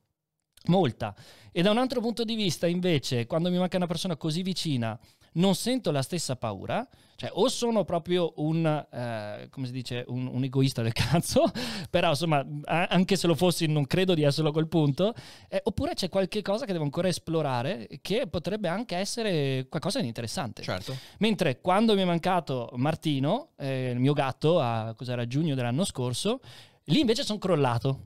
molta, e da un altro punto di vista invece, quando mi manca una persona così vicina, non sento la stessa paura, cioè o sono proprio un, eh, come si dice, un, un, egoista del (laughs) cazzo, però insomma, anche se lo fossi non credo di esserlo a quel punto, eh, oppure c'è qualche cosa che devo ancora esplorare che potrebbe anche essere qualcosa di interessante. Certo. Mentre quando mi è mancato Martino, eh, il mio gatto, a cos'era, giugno dell'anno scorso, lì invece sono crollato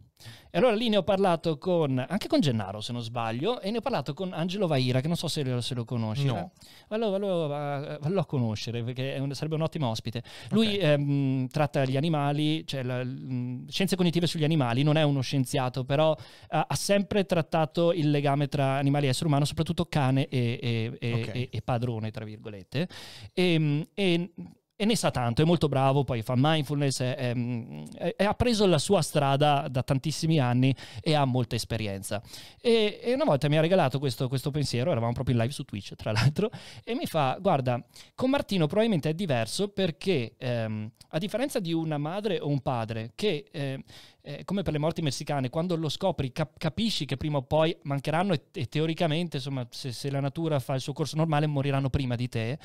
e allora lì ne ho parlato con, anche con Gennaro se non sbaglio, e ne ho parlato con Angelo Vaira, che non so se, se lo conosci. No. Allora, allora, vallo a conoscere, perché un, sarebbe un ottimo ospite. Lui okay. ehm, tratta gli animali, cioè la, mh, scienze cognitive sugli animali, non è uno scienziato, però ha, ha, sempre trattato il legame tra animali e essere umano, soprattutto cane e, e, e, okay. e padrone, tra virgolette. Ehm, e e ne sa tanto, è molto bravo, poi fa mindfulness, è, è, è, ha preso la sua strada da tantissimi anni e ha molta esperienza. E, e una volta mi ha regalato questo, questo, pensiero, eravamo proprio in live su Twitch tra l'altro, e mi fa, guarda, con Martino probabilmente è diverso perché ehm, a differenza di una madre o un padre che... Eh, eh, come per le morti messicane, quando lo scopri cap- capisci che prima o poi mancheranno e, e teoricamente, insomma, se, se, la natura fa il suo corso normale, moriranno prima di te.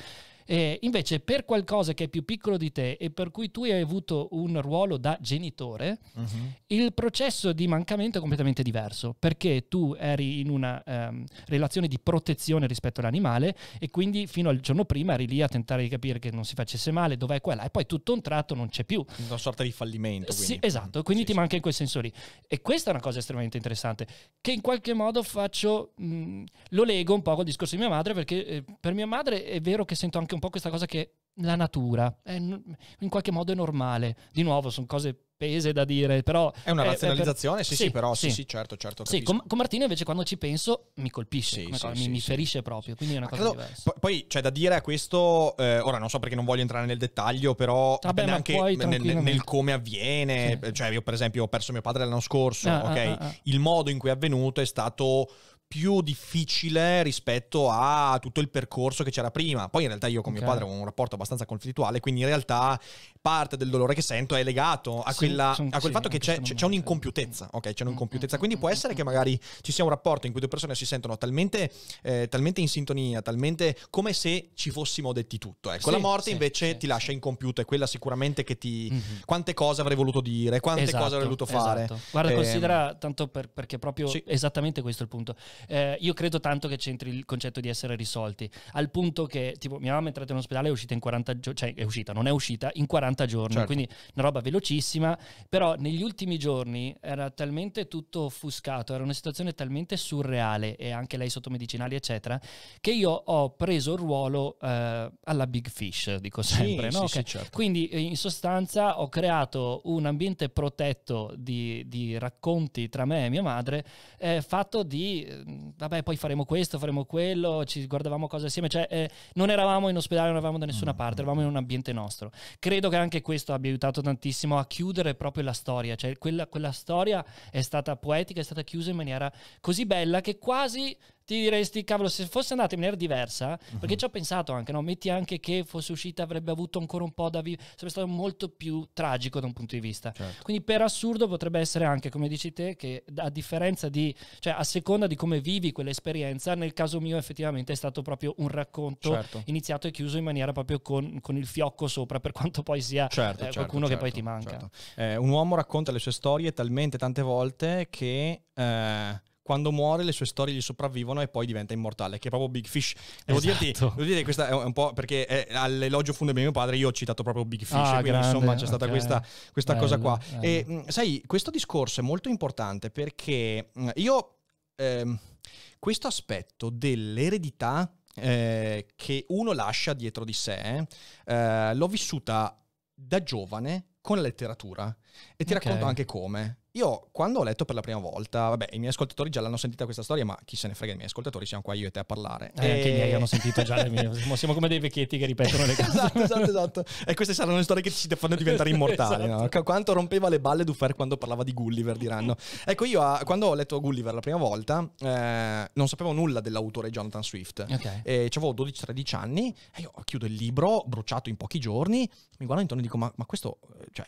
Eh, invece per qualcosa che è più piccolo di te e per cui tu hai avuto un ruolo da genitore, uh-huh. il processo di mancamento è completamente diverso, perché tu eri in una um, relazione di protezione rispetto all'animale e quindi fino al giorno prima eri lì a tentare di capire che non si facesse male, dov'è quella, e poi tutto un tratto non c'è più. Una sorta di fallimento. Eh, quindi. Sì, esatto, quindi sì, ti manca anche in quel senso lì. E questa è una cosa estremamente interessante, che in qualche modo faccio, mh, lo leggo un po' col discorso di mia madre, perché eh, per mia madre è vero che sento anche un po' questa cosa che la natura, è, in qualche modo è normale. Di nuovo, sono cose pese da dire, però... È una razionalizzazione, è per... sì, sì, sì, però sì, sì, certo, certo. Sì, con, con, Martino invece quando ci penso mi colpisce, cosa, mi, mi, ferisce proprio, quindi è una Ma cosa credo, diversa. P- poi c'è cioè, da dire a questo, eh, ora non so perché non voglio entrare nel dettaglio, però Vabbè, anche nel, nel, come avviene, cioè io per esempio ho perso mio padre l'anno scorso, ah, ah, ok? Ah, ah, Il modo in cui è avvenuto è stato più difficile rispetto a tutto il percorso che c'era prima. Poi in realtà io con okay. mio padre avevo un rapporto abbastanza conflittuale, quindi in realtà parte del dolore che sento è legato a, quella, sì, a quel sì, fatto che c'è, c'è, un'incompiutezza, ok? C'è un'incompiutezza, esatto, quindi può essere che magari ci sia un rapporto in cui due persone si sentono talmente, eh, talmente in sintonia, talmente come se ci fossimo detti tutto. Ecco, sì, la morte invece ti lascia incompiuto, è quella sicuramente che ti... Mm-hmm. Quante cose avrei voluto dire, quante esatto, cose avrei esatto, voluto fare. Esatto. Guarda, eh, considera, ehm, tanto per, perché proprio esattamente questo è il punto eh, io credo tanto che c'entri il concetto di essere risolti, al punto che tipo mia mamma è entrata in ospedale è uscita in 40 giorni, cioè è uscita, non è uscita, in 40 giorni, certo. quindi una roba velocissima, però negli ultimi giorni era talmente tutto offuscato, era una situazione talmente surreale e anche lei sotto medicinali eccetera, che io ho preso il ruolo eh, alla Big Fish, dico sempre, sì, no? sì, okay. sì, certo. Quindi eh, in sostanza ho creato un ambiente protetto di, di racconti tra me e mia madre, eh, fatto di vabbè, poi faremo questo, faremo quello, ci guardavamo cose assieme, cioè eh, non eravamo in ospedale, non eravamo da nessuna parte, eravamo in un ambiente nostro. Credo che anche questo abbia aiutato tantissimo a chiudere proprio la storia, cioè quella, quella storia è stata poetica, è stata chiusa in maniera così bella che quasi ti diresti cavolo, se fosse andata in maniera diversa, perché mhm. ci ho pensato anche, no? metti anche che fosse uscita avrebbe avuto ancora un po' da vivere, sarebbe stato molto più tragico da un punto di vista. Certo. Quindi per assurdo potrebbe essere anche, come dici te, che a differenza di, cioè a seconda di come vivi quell'esperienza, nel caso mio effettivamente è stato proprio un racconto certo. iniziato e chiuso in maniera proprio con, con, il fiocco sopra, per quanto poi sia certo, eh, certo, qualcuno che poi certo, ti manca. Certo. Eh, un uomo racconta le sue storie talmente tante volte che... Eh quando muore le sue storie gli sopravvivono e poi diventa immortale, che è proprio Big Fish. Devo esatto. dirti, devo dire questa è un po' perché è all'elogio fondo di mio padre io ho citato proprio Big Fish, ah, quindi grande. insomma c'è stata okay. questa, questa bello, cosa qua. Bello. E mm, sai, questo discorso è molto importante perché mm, io eh, questo aspetto dell'eredità eh, che uno lascia dietro di sé, eh, l'ho vissuta da giovane con la letteratura. E ti okay. racconto anche come. Io quando ho letto per la prima volta, vabbè, i miei ascoltatori già l'hanno sentita questa storia, ma chi se ne frega i miei ascoltatori, siamo qua io e te a parlare. Eh, e... Anche i miei hanno sentito già le mie. (laughs) Siamo come dei vecchietti che ripetono le (laughs) cose. esatto, esatto, esatto. E queste saranno le storie che ci fanno diventare immortali. esatto. no? Quanto rompeva le balle Duffer quando parlava di Gulliver, diranno. ecco, io ah, quando ho letto Gulliver la prima volta, eh, non sapevo nulla dell'autore Jonathan Swift. Okay. E avevo 12-13 anni e io chiudo il libro, bruciato in pochi giorni, mi guardo intorno e dico, ma, ma questo, cioè,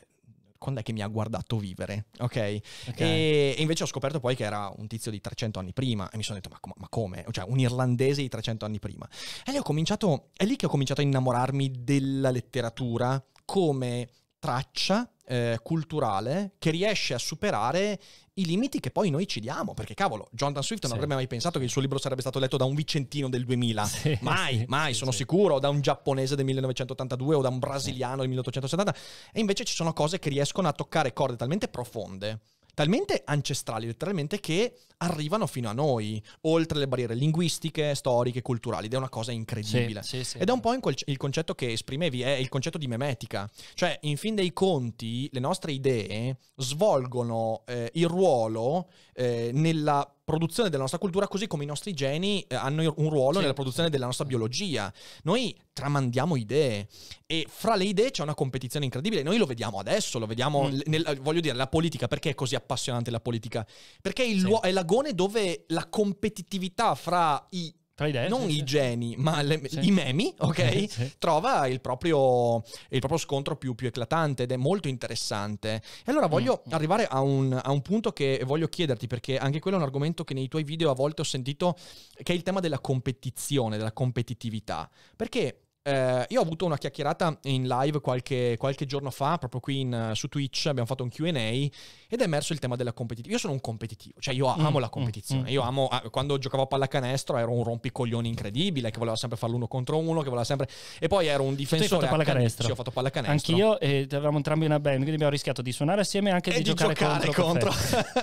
quando è che mi ha guardato vivere, ok? okay. E, e, invece ho scoperto poi che era un tizio di 300 anni prima e mi sono detto ma, ma, ma, come? Cioè un irlandese di 300 anni prima. E lì, ho cominciato, è lì che ho cominciato a innamorarmi della letteratura come traccia eh, culturale che riesce a superare i limiti che poi noi ci diamo, perché cavolo, Jonathan Swift non avrebbe mai pensato che il suo libro sarebbe stato letto da un vicentino del 2000, (laughs) sì, mai, sì, mai, sono sicuro, o da un giapponese del 1982 o da un brasiliano del 1870, e invece ci sono cose che riescono a toccare corde talmente profonde talmente ancestrali letteralmente che arrivano fino a noi, oltre le barriere linguistiche, storiche, culturali, ed è una cosa incredibile. Sì, sì, sì. Ed è un po' il concetto che esprimevi, è il concetto di memetica, cioè in fin dei conti le nostre idee svolgono eh, il ruolo eh, nella produzione della nostra cultura, così come i nostri geni eh, hanno un ruolo sì. nella produzione della nostra biologia. Noi tramandiamo idee e fra le idee c'è una competizione incredibile. Noi lo vediamo adesso, lo vediamo, mm. nel, voglio dire, la politica, perché è così appassionante la politica? Perché sì. è l'agone dove la competitività fra i tra idee, non i geni, ma le, sì. i memi, ok? (laughs) Eh, Trova il proprio, il proprio scontro più, più, eclatante ed è molto interessante. E allora mm, voglio mm. arrivare a un, a un, punto che voglio chiederti, perché anche quello è un argomento che nei tuoi video a volte ho sentito, che è il tema della competizione, della competitività. Perché eh, io ho avuto una chiacchierata in live qualche, qualche giorno fa, proprio qui in, eh, su Twitch, abbiamo fatto un QA ed è emerso il tema della competitività. Io sono un competitivo, cioè io mm, amo mm, la competizione. Mm, io amo, ah, quando giocavo a pallacanestro ero un rompicoglione incredibile, che voleva sempre fare l'uno contro uno, che voleva sempre... E poi ero un difensore... Sì, pallacanestro. Sì, ho fatto pallacanestro. Anch'io e avevamo entrambi una band, quindi abbiamo rischiato di suonare assieme e anche e di, di giocare, giocare contro. contro.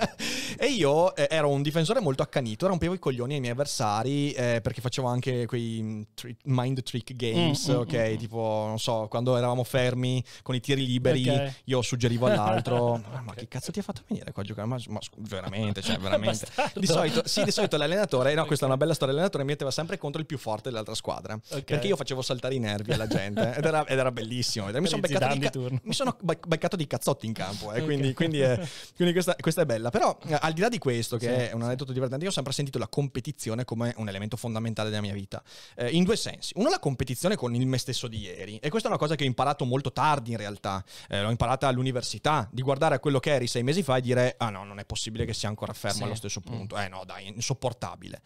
(laughs) e io eh, ero un difensore molto accanito, rompevo i coglioni ai miei avversari eh, perché facevo anche quei mm, tri- mind trick game. Mm games, mm, mm, ok? Mm, mm, tipo, non so, quando eravamo fermi con i tiri liberi, okay. io suggerivo all'altro, ah, (laughs) ma che cazzo ti ha fatto venire qua a giocare? Ma, ma veramente, cioè (laughs) veramente. di solito, sì, di solito l'allenatore, no, questa è una bella storia, l'allenatore mi metteva sempre contro il più forte dell'altra squadra, okay. perché io facevo saltare i nervi alla gente ed era, ed era bellissimo. Mi sono, beccato di, ca- mi sono beccato di cazzotti in campo, eh, quindi, quindi, è, quindi questa, questa, è bella. Però eh, al di là di questo, che sì, è un aneddoto sì. divertente, io ho sempre sentito la competizione come un elemento fondamentale della mia vita, eh, in due sensi. Uno, la competizione con il me stesso di ieri. E questa è una cosa che ho imparato molto tardi in realtà, eh, l'ho imparata all'università, di guardare a quello che eri sei mesi fa e dire ah no, non è possibile che sia ancora fermo sì. allo stesso mm. punto, mm. eh no dai, insopportabile.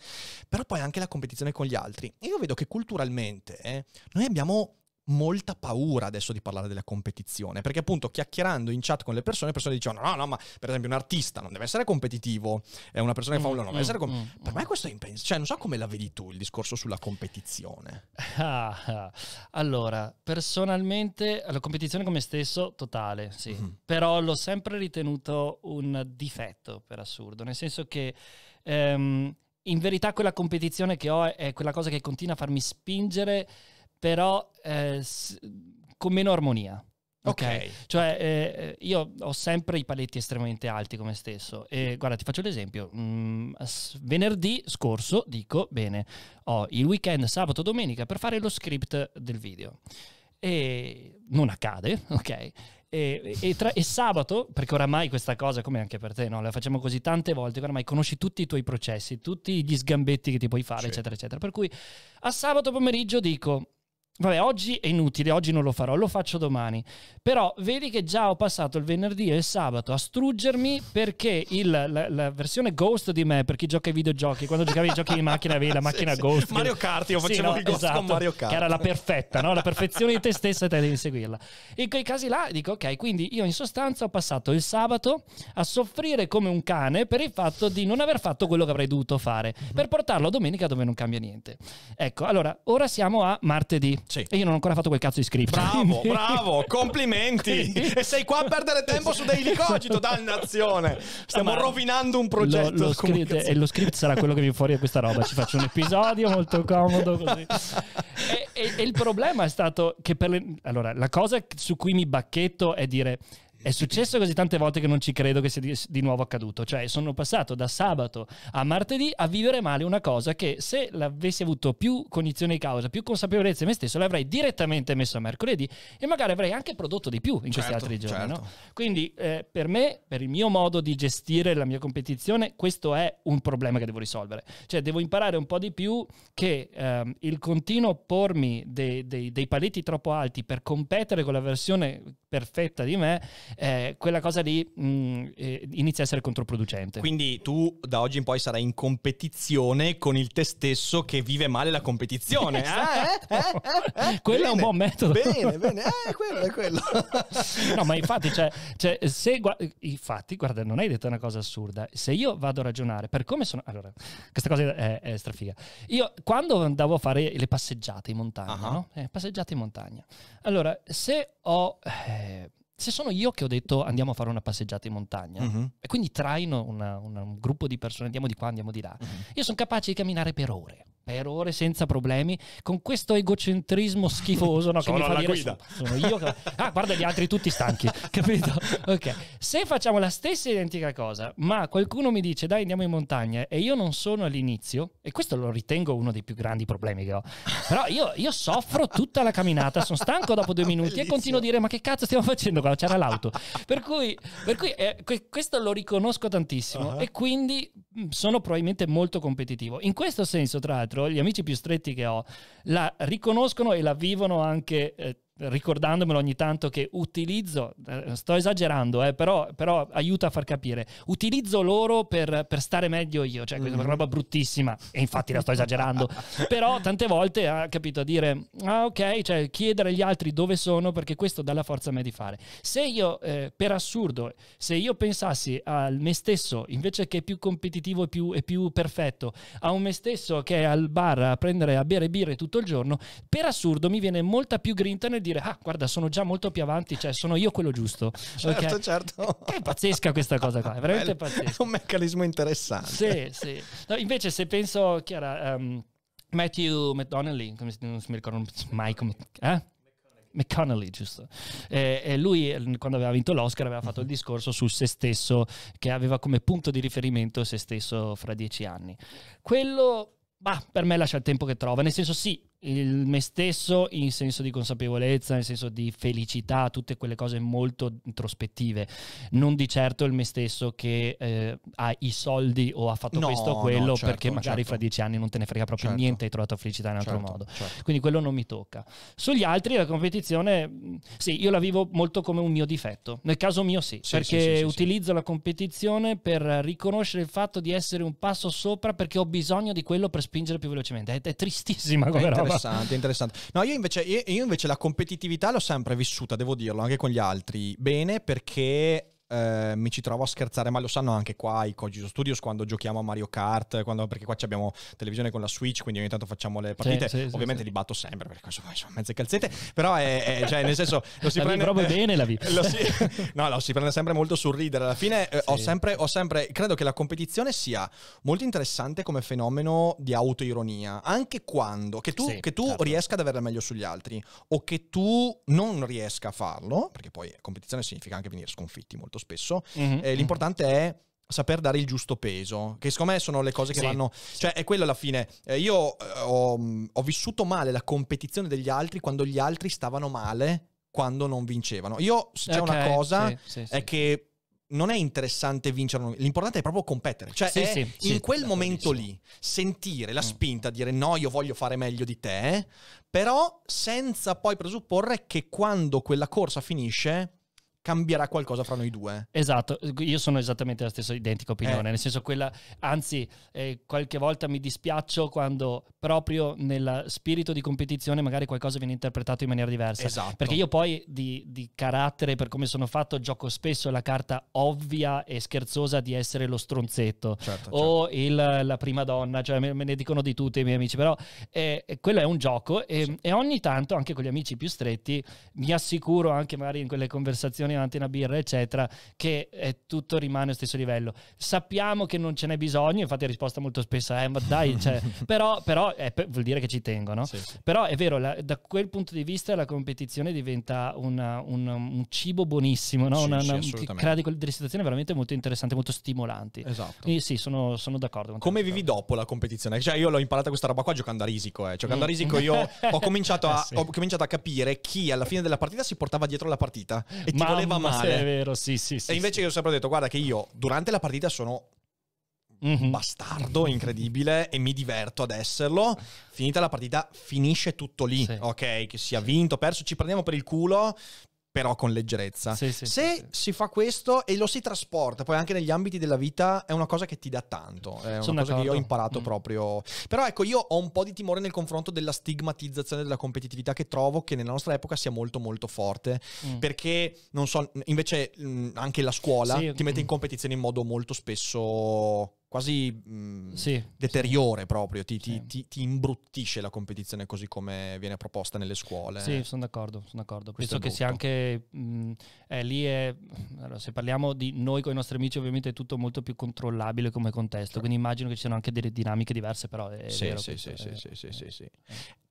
Però poi anche la competizione con gli altri. E io vedo che culturalmente eh, noi abbiamo molta paura adesso di parlare della competizione, perché appunto chiacchierando in chat con le persone, le persone dicevano no, no, ma per esempio un artista non deve essere competitivo, è una persona che fa un mm, lavoro, non deve mm, essere competitivo. Mm, per mm. me questo è impensabile, cioè non so come la vedi tu il discorso sulla competizione. (laughs) allora, personalmente la competizione come stesso totale, sì, mm però l'ho sempre ritenuto un difetto per assurdo, nel senso che ehm, in verità quella competizione che ho è quella cosa che continua a farmi spingere però eh, con meno armonia. Ok, okay. cioè eh, eh, io ho sempre i paletti estremamente alti come stesso e guarda ti faccio l'esempio, mm, venerdì scorso dico bene, ho il weekend sabato domenica per fare lo script del video e non accade, (laughs) ok? E, e, tra, e, sabato, perché oramai questa cosa, come anche per te, no? la facciamo così tante volte, oramai conosci tutti i tuoi processi, tutti gli sgambetti che ti puoi fare, sì. eccetera, eccetera. Per cui a sabato pomeriggio dico, Vabbè, oggi è inutile, oggi non lo farò, lo faccio domani. Però vedi che già ho passato il venerdì e il sabato a struggermi perché il, la, la, versione Ghost di me, per chi gioca ai videogiochi, quando giocavi ai giochi di macchina avevi la (laughs) macchina sì, Ghost. Sì. Mario Kart, io facevo sì, no, il Ghost esatto, con Mario Kart. Che era la perfetta, no? la (laughs) perfezione di te stessa e te devi seguirla. In quei casi là dico, ok, quindi io in sostanza ho passato il sabato a soffrire come un cane per il fatto di non aver fatto quello che avrei dovuto fare, mm-hmm. per mhm. portarlo a domenica dove non cambia niente. Ecco, allora, ora siamo a martedì. Sì. E io non ho ancora fatto quel cazzo di script. Bravo, (laughs) bravo, complimenti. e sei qua a perdere tempo su Daily Cogito, dannazione. Stiamo ah, rovinando un progetto. Lo, lo script, e lo script sarà quello che vi fuori da questa roba. Ci faccio un episodio molto comodo così. E, e, e il problema è stato che per le... Allora, la cosa su cui mi bacchetto è dire è successo così tante volte che non ci credo che sia di, di nuovo accaduto. Cioè, sono passato da sabato a martedì a vivere male una cosa che se l'avessi avuto più cognizione di causa, più consapevolezza di me stesso, l'avrei direttamente messo a mercoledì e magari avrei anche prodotto di più in certo, questi altri giorni. Certo. No? Quindi, eh, per me, per il mio modo di gestire la mia competizione, questo è un problema che devo risolvere. Cioè, devo imparare un po' di più che ehm, il continuo pormi dei, dei, dei paletti troppo alti per competere con la versione perfetta di me eh, quella cosa lì mh, mm, eh, inizia a essere controproducente. Quindi tu da oggi in poi sarai in competizione con il te stesso che vive male la competizione. (laughs) Eh? Esatto. Eh, eh (laughs) quello bene, è un buon metodo. Bene, bene, quello è quello. (laughs) no, ma infatti, cioè, cioè, se, infatti, guarda, non hai detto una cosa assurda. Se io vado a ragionare per come sono... Allora, questa cosa è, è strafiga. Io quando andavo a fare le passeggiate in montagna, uh-huh. no? passeggiate in montagna. Allora, se ho... Eh, se sono io che ho detto andiamo a fare una passeggiata in montagna uh-huh. e quindi traino una, una, un gruppo di persone, andiamo di qua, andiamo di là, uh-huh. io sono capace di camminare per ore per ore senza problemi, con questo egocentrismo schifoso no, che Sono mi fa dire guida. Sono io che... Ah, guarda gli altri tutti stanchi, (laughs) capito? Ok. Se facciamo la stessa identica cosa, ma qualcuno mi dice "Dai, andiamo in montagna" e io non sono all'inizio, e questo lo ritengo uno dei più grandi problemi che ho. Però io, io soffro tutta la camminata, sono stanco dopo due minuti Bellissimo. e continuo a dire "Ma che cazzo stiamo facendo qua? C'era l'auto". Per cui, per cui eh, questo lo riconosco tantissimo uh-huh. e quindi sono probabilmente molto competitivo. In questo senso, tra l'altro dentro, gli amici più stretti che ho, la riconoscono e la vivono anche eh, ricordandomelo ogni tanto che utilizzo, eh, sto esagerando, eh, però, però, aiuta a far capire, utilizzo loro per, per stare meglio io, cioè questa mm è una mhm. roba bruttissima e infatti la sto esagerando, (laughs) però tante volte ha capito a dire, ah ok, cioè chiedere agli altri dove sono perché questo dà la forza a me di fare. Se io, eh, per assurdo, se io pensassi al me stesso invece che più competitivo e più, e più perfetto, a un me stesso che è al bar a prendere a bere birre tutto il giorno, per assurdo mi viene molta più grinta nel dire ah guarda sono già molto più avanti, cioè sono io quello giusto. Certo, okay? certo. (laughs) Che è pazzesca questa cosa qua, è veramente pazzesca. È (laughs) un meccanismo interessante. Sì, sì. No, invece se penso, Chiara, um, ehm, Matthew McDonnelly, come, non mi ricordo mai come... Eh? McConnelly, giusto? Eh, e lui, ehm, quando aveva vinto l'Oscar, aveva fatto il mm-hmm. discorso su se stesso, che aveva come punto di riferimento se stesso fra dieci anni. Quello, bah, per me lascia il tempo che trova. Nel senso, sì, il me stesso in senso di consapevolezza, nel senso di felicità, tutte quelle cose molto introspettive. Non di certo il me stesso che eh, ha i soldi o ha fatto no, questo o quello no, certo, perché magari certo. fra dieci anni non te ne frega proprio certo. niente, hai trovato felicità in un altro certo, modo. Certo. Quindi quello non mi tocca. Sugli altri la competizione, sì, io la vivo molto come un mio difetto. Nel caso mio sì, sì perché sì, sì, utilizzo la competizione per riconoscere il fatto di essere un passo sopra perché ho bisogno di quello per spingere più velocemente. È, è tristissima come roba interessante, interessante. No, io invece, io invece la competitività l'ho sempre vissuta, devo dirlo, anche con gli altri, bene perché eh, mi ci trovo a scherzare, ma lo sanno anche qua i Cogito Studios quando giochiamo a Mario Kart, quando, perché qua abbiamo televisione con la Switch, quindi ogni tanto facciamo le partite. Sì, sì, Ovviamente sì, li batto sempre perché sono, mezze calzette, però è, è, cioè, nel senso lo si la prende proprio bene la vita. (laughs) Lo si, no, lo si prende sempre molto sul ridere. Alla fine eh, ho, sempre, ho sempre credo che la competizione sia molto interessante come fenomeno di autoironia, anche quando che tu, che tu certo. riesca ad averla meglio sugli altri o che tu non riesca a farlo, perché poi competizione significa anche venire sconfitti molto spesso. Mm-hmm. Eh, l'importante è saper dare il giusto peso, che secondo me sono le cose che sì. vanno... Cioè, è quello alla fine. Eh, io eh, ho, mm, ho vissuto male la competizione degli altri quando gli altri stavano male, quando non vincevano. Io, se c'è okay, una cosa, sì, sì, è che non è interessante vincere, l'importante è proprio competere. Cioè, sì, sì, in sì, quel momento lì sentire la mm. spinta, dire no, io voglio fare meglio di te, però senza poi presupporre che quando quella corsa finisce cambierà qualcosa fra noi due. Esatto, io sono esattamente la stessa identica opinione, eh. nel senso quella, anzi eh, qualche volta mi dispiaccio quando proprio nel spirito di competizione magari qualcosa viene interpretato in maniera diversa. Esatto. Perché io poi di, di carattere, per come sono fatto, gioco spesso la carta ovvia e scherzosa di essere lo stronzetto certo, o certo. Il, la prima donna, cioè me, me, ne dicono di tutti i miei amici, però eh, quello è un gioco e, sì. e ogni tanto anche con gli amici più stretti mi assicuro anche magari in quelle conversazioni domani davanti a una birra, eccetera, che è tutto rimane allo stesso livello. Sappiamo che non ce n'è bisogno, infatti la risposta molto spesso è eh, ma dai, cioè, (laughs) però, però eh, vuol dire che ci tengo, Sì, sì. Però è vero, la, da quel punto di vista la competizione diventa una, un, un, cibo buonissimo, no? Sì, una, una, che crea delle situazioni veramente molto interessanti, molto stimolanti. Esatto. E sì, sono, sono d'accordo. Come vivi d'accordo. dopo la competizione? Cioè io l'ho imparata questa roba qua giocando a risico, eh. giocando mm. a risico io (laughs) ho cominciato a, eh, ho cominciato a capire chi alla fine della partita si portava dietro la partita. E ma tipo, va male. È vero, sì, sì. sì e invece sì. io ho sempre detto, guarda che io durante la partita sono Mm-hmm. bastardo incredibile e mi diverto ad esserlo. Finita la partita, finisce tutto lì, sì. ok? Che sia vinto, perso, ci prendiamo per il culo, però con leggerezza. Sì, sì, Se sì, si fa questo e lo si trasporta poi anche negli ambiti della vita, è una cosa che ti dà tanto. È Sono una d'accordo. cosa che io ho imparato mm. proprio. Però ecco, io ho un po' di timore nel confronto della stigmatizzazione della competitività che trovo che nella nostra epoca sia molto, molto forte. Mm. Perché, non so, invece mm, anche la scuola ti mette in competizione in modo molto spesso quasi mh, sì, deteriore sì. proprio, ti, sì. ti, ti, imbruttisce la competizione così come viene proposta nelle scuole. Sì, sono d'accordo, sono d'accordo. Questo Penso che sia anche mh, è, eh, lì è, allora, se parliamo di noi con i nostri amici ovviamente è tutto molto più controllabile come contesto, certo. quindi immagino che ci siano anche delle dinamiche diverse però è, è sì, vero. Sì, questo, sì, sì, eh, sì, sì, eh,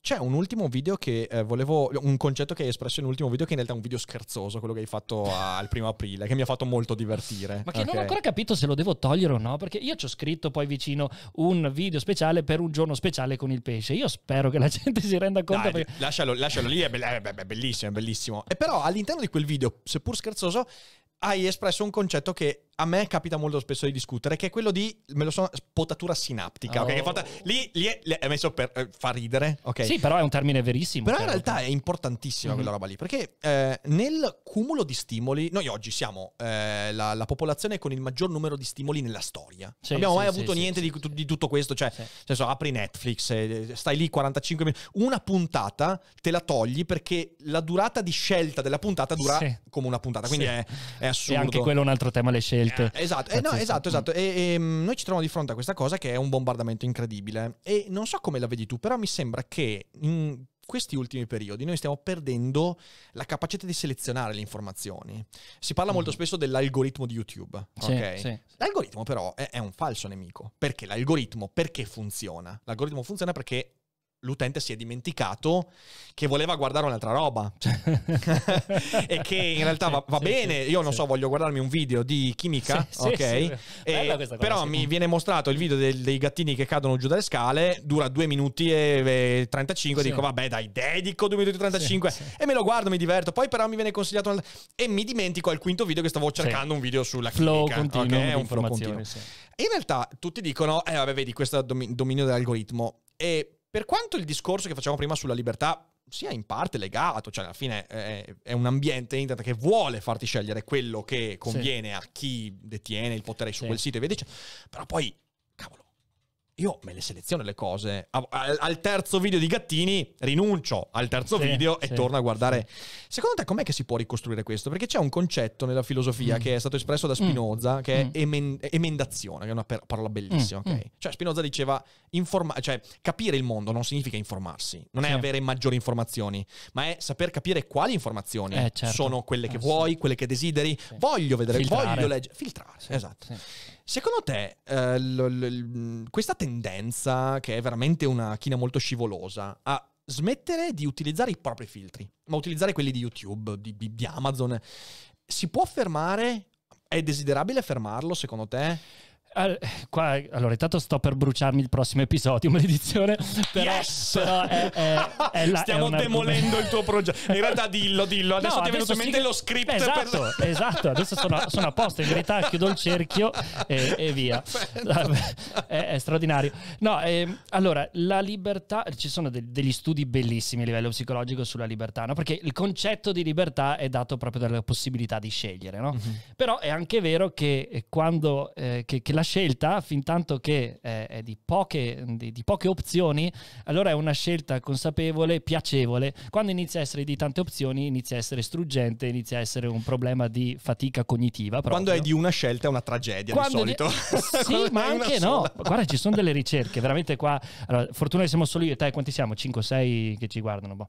c'è un ultimo video che eh, volevo. Un concetto che hai espresso in un ultimo video, che in realtà è un video scherzoso, quello che hai fatto al primo aprile, che mi ha fatto molto divertire. Ma che okay. non ho ancora capito se lo devo togliere o no, perché io ci ho scritto poi vicino un video speciale per un giorno speciale con il pesce. Io spero che la (laughs) gente si renda conto. Dai, perché... lascialo, lascialo, lì, è, be- è eh, bellissimo, è bellissimo. E però all'interno di quel video, seppur scherzoso, hai espresso un concetto che a me capita molto spesso di discutere, che è quello di, me lo so, potatura sinaptica, oh. ok? Che fatta, oh. lì, lì è, è, messo per eh, far ridere, ok? Sì, però è un termine verissimo. Però in realtà è importantissima mm-hmm. quella roba lì, perché eh, nel cumulo di stimoli, noi oggi siamo eh, la, la, popolazione con il maggior numero di stimoli nella storia. Sì, non abbiamo sì, mai sì, avuto niente di, di, tutto questo, cioè, senso, apri Netflix, eh, stai lì 45 minuti, una puntata te la togli perché la durata di scelta della puntata dura come una puntata, quindi è, è assurdo. E anche quello è un altro tema, le scelte pulite. Eh, esatto, eh, no, esatto, esatto. E, e, ehm, noi ci troviamo di fronte a questa cosa che è un bombardamento incredibile. E non so come la vedi tu, però mi sembra che in questi ultimi periodi noi stiamo perdendo la capacità di selezionare le informazioni. Si parla mm. molto spesso dell'algoritmo di YouTube. Sì, okay? sì. L'algoritmo però è, è un falso nemico. Perché l'algoritmo? Perché funziona? L'algoritmo funziona perché l'utente si è dimenticato che voleva guardare un'altra roba cioè. (laughs) e che in realtà va, va sì, bene sì, io non sì. so voglio guardarmi un video di chimica ok e, però mi viene mostrato il video dei, dei, gattini che cadono giù dalle scale dura 2 minuti e 35 dico vabbè dai dedico 2 minuti e 35 e me lo guardo mi diverto poi però mi viene consigliato una... e mi dimentico al quinto video che stavo cercando un video sulla flow chimica continuo, okay? un flow continuo in realtà tutti dicono eh vabbè vedi questo è il dominio dell'algoritmo e per quanto il discorso che facevamo prima sulla libertà sia in parte legato, cioè alla fine è, eh, eh, è, un ambiente internet che vuole farti scegliere quello che conviene sì. a chi detiene il potere su sì. quel sito e via dicendo, però poi io me le seleziono le cose. Al terzo video di Gattini rinuncio al terzo sì, video e torno a guardare. Sì. Secondo te com'è che si può ricostruire questo? Perché c'è un concetto nella filosofia mm. che è stato espresso da mm. Spinoza, mm. che è mm. emen- emendazione, che è una parola bellissima. Mm. Okay? Mm. Cioè Spinoza diceva, informa- cioè, capire il mondo non significa informarsi, non è avere maggiori informazioni, ma è saper capire quali informazioni eh, certo. sono quelle che eh, vuoi, quelle che desideri. Voglio vedere, Filtrare. voglio leggere. Filtrare, esatto. Secondo te eh, l- l- questa tendenza, che è veramente una china molto scivolosa, a smettere di utilizzare i propri filtri, ma utilizzare quelli di YouTube, di, di Amazon, si può fermare? È desiderabile fermarlo secondo te? Qua, allora, intanto sto per bruciarmi il prossimo episodio, (laughs) maledizione. Però, yes! però è, è, è la, Stiamo demolendo il tuo progetto. In realtà, dillo, dillo. Adesso no, ti è venuto in mente sì... lo script. Esatto, per... (laughs) esatto. Adesso sono, sono, a posto. In verità, chiudo il cerchio e, e via. (laughs) È, è, straordinario. No, ehm, allora, la libertà. Ci sono de- degli studi bellissimi a livello psicologico sulla libertà, no? perché il concetto di libertà è dato proprio dalla possibilità di scegliere. No? Mm-hmm. Però è anche vero che eh, quando eh, che, che la una scelta, fin tanto che eh, è di poche, di, di poche, opzioni, allora è una scelta consapevole, piacevole. Quando inizia a essere di tante opzioni, inizia a essere struggente, inizia a essere un problema di fatica cognitiva. Proprio. Quando è di una scelta è una tragedia Quando di solito. Di... (laughs) Sì, (laughs) ma anche no. Guarda, ci sono delle (laughs) ricerche, veramente qua. Allora, fortuna che siamo solo io e te, quanti siamo? 5-6 che ci guardano. Boh,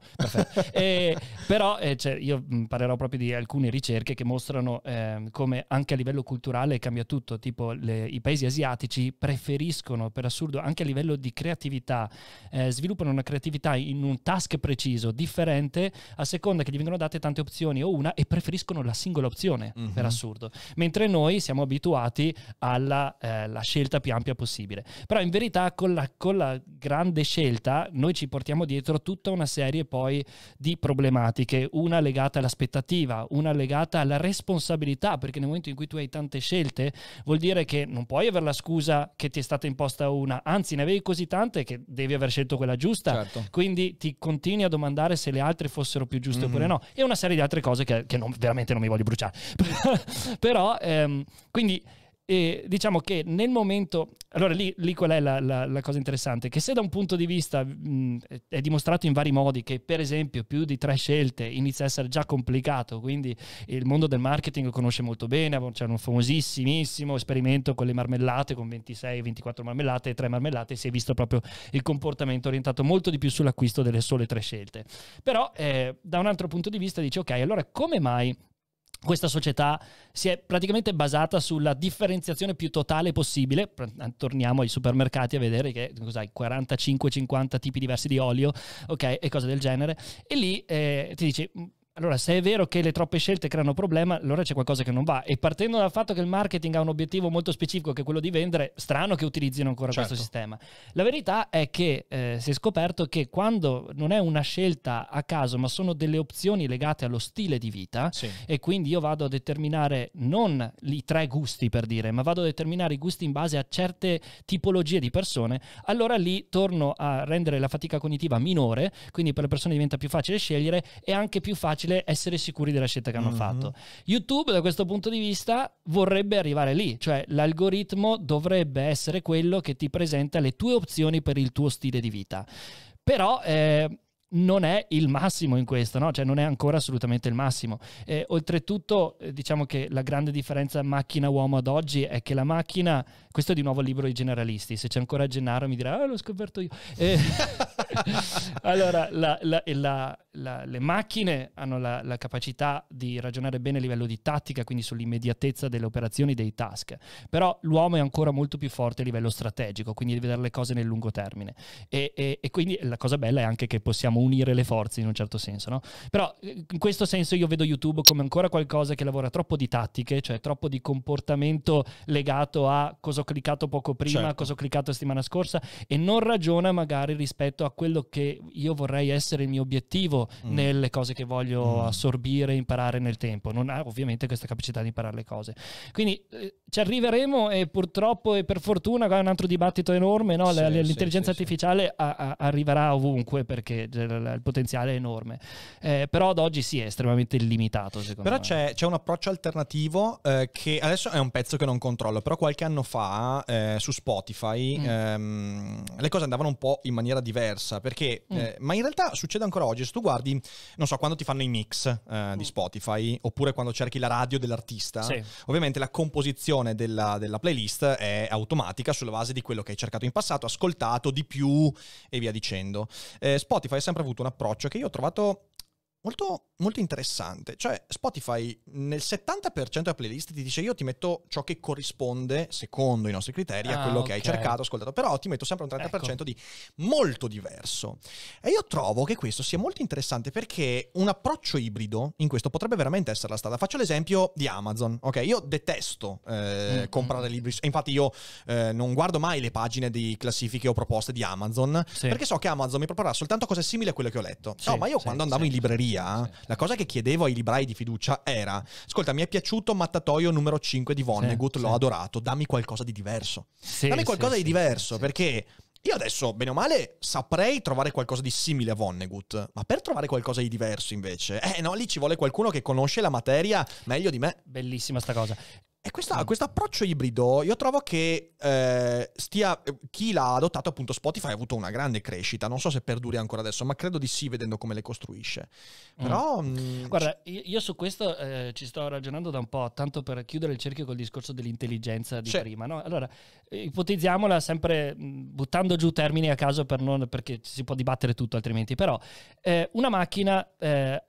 e, eh, però eh, cioè, io mm, parlerò proprio di alcune ricerche che mostrano eh, come anche a livello culturale cambia tutto, tipo le, i paesi asiatici preferiscono, per assurdo, anche a livello di creatività, eh, sviluppano una creatività in un task preciso, differente, a seconda che gli vengono date tante opzioni o una e preferiscono la singola opzione, mm-hmm. per mhm. assurdo. Mentre noi siamo abituati alla eh, scelta più ampia possibile. Però in verità con la, con la grande scelta noi ci portiamo dietro tutta una serie poi di problematiche, una legata all'aspettativa, una legata alla responsabilità, perché nel momento in cui tu hai tante scelte vuol dire che non puoi puoi avere la scusa che ti è stata imposta una, anzi ne avevi così tante che devi aver scelto quella giusta, certo. quindi ti continui a domandare se le altre fossero più giuste mm-hmm. oppure mhm. no, e una serie di altre cose che, che non, veramente non mi voglio bruciare. (laughs) Però, ehm, quindi e diciamo che nel momento, allora lì, lì qual è la, la, la, cosa interessante? Che se da un punto di vista mh, è dimostrato in vari modi che per esempio più di tre scelte inizia a essere già complicato, quindi il mondo del marketing lo conosce molto bene, c'è un famosissimissimo esperimento con le marmellate, con 26-24 marmellate e tre marmellate, si è visto proprio il comportamento orientato molto di più sull'acquisto delle sole tre scelte. Però eh, da un altro punto di vista dice ok, allora come mai questa società si è praticamente basata sulla differenziazione più totale possibile. Eh, torniamo ai supermercati a vedere che cos'hai 45-50 tipi diversi di olio, ok, e cose del genere. E lì eh, ti dici mm, allora, se è vero che le troppe scelte creano problema, allora c'è qualcosa che non va. E partendo dal fatto che il marketing ha un obiettivo molto specifico, che è quello di vendere, strano che utilizzino ancora certo. questo sistema. La verità è che eh, si è scoperto che quando non è una scelta a caso, ma sono delle opzioni legate allo stile di vita, sì. e quindi io vado a determinare non i tre gusti per dire, ma vado a determinare i gusti in base a certe tipologie di persone, allora lì torno a rendere la fatica cognitiva minore, quindi per le persone diventa più facile scegliere e anche più facile facile essere sicuri della scelta che hanno mm-hmm. fatto. YouTube da questo punto di vista vorrebbe arrivare lì, cioè l'algoritmo dovrebbe essere quello che ti presenta le tue opzioni per il tuo stile di vita. Però... Eh, non è il massimo in questo, no? cioè non è ancora assolutamente il massimo. Eh, oltretutto, eh, diciamo che la grande differenza macchina-uomo ad oggi è che la macchina, questo è di nuovo il libro dei generalisti, se c'è ancora Gennaro mi dirà, ah, l'ho scoperto io. Eh, (laughs) allora, la, la, la, la, le macchine hanno la, la, capacità di ragionare bene a livello di tattica, quindi sull'immediatezza delle operazioni, dei task, però l'uomo è ancora molto più forte a livello strategico, quindi di vedere le cose nel lungo termine. E, e, e, quindi la cosa bella è anche che possiamo unire le forze in un certo senso, no? Però eh, in questo senso io vedo YouTube come ancora qualcosa che lavora troppo di tattiche, cioè troppo di comportamento legato a cosa ho cliccato poco prima, certo. cosa ho cliccato la settimana scorsa, e non ragiona magari rispetto a quello che io vorrei essere il mio obiettivo mm. nelle cose che voglio mm. assorbire, imparare nel tempo, non ha ovviamente questa capacità di imparare le cose. Quindi eh, ci arriveremo e purtroppo e per fortuna è un altro dibattito enorme, no? sì, l'intelligenza sì, artificiale a- a- arriverà ovunque perché il potenziale è enorme, eh, però ad oggi sì è estremamente limitato secondo però me. Però c'è, c'è, un approccio alternativo eh, che adesso è un pezzo che non controllo, però qualche anno fa eh, su Spotify mm. ehm, le cose andavano un po' in maniera diversa perché, mm. eh, ma in realtà succede ancora oggi, se tu guardi guardi, non so, quando ti fanno i mix eh, di mm. Spotify oppure quando cerchi la radio dell'artista, sì. ovviamente la composizione della, della, playlist è automatica sulla base di quello che hai cercato in passato, ascoltato di più e via dicendo. Eh, Spotify ha sempre avuto un approccio che io ho trovato molto molto interessante. Cioè, Spotify nel 70% della playlist ti dice io ti metto ciò che corrisponde, secondo i nostri criteri, ah, a quello okay. Ah, che hai cercato, ascoltato, però ti metto sempre un 30% ecco. di molto diverso. E io trovo che questo sia molto interessante perché un approccio ibrido in questo potrebbe veramente essere la strada. Faccio l'esempio di Amazon, ok? Io detesto eh, mm-hmm. comprare libri, infatti io eh, non guardo mai le pagine di classifiche o proposte di Amazon, sì. perché so che Amazon mi proporrà soltanto cose simili a quelle che ho letto. Sì, no, ma io sì, quando andavo in libreria la cosa che chiedevo ai librai di fiducia era, ascolta, mi è piaciuto Mattatoio numero 5 di Vonnegut, sì, l'ho sì. adorato, dammi qualcosa di diverso. Sì, dammi qualcosa di diverso, perché... Io adesso, bene o male, saprei trovare qualcosa di simile a Vonnegut, ma per trovare qualcosa di diverso invece, eh no, lì ci vuole qualcuno che conosce la materia meglio di me. Bellissima sta cosa. E mm. questo approccio ibrido io trovo che eh, stia, chi l'ha adottato appunto Spotify ha avuto una grande crescita, non so se perduri ancora adesso, ma credo di sì vedendo come le costruisce. Mm. Però... Mm. Mh, Guarda, io su questo eh, ci sto ragionando da un po', tanto per chiudere il cerchio col discorso dell'intelligenza di sì. prima. No? Allora, eh, ipotizziamola sempre mm, buttando giù termini a caso per non, perché si può dibattere tutto altrimenti, però eh, una macchina eh,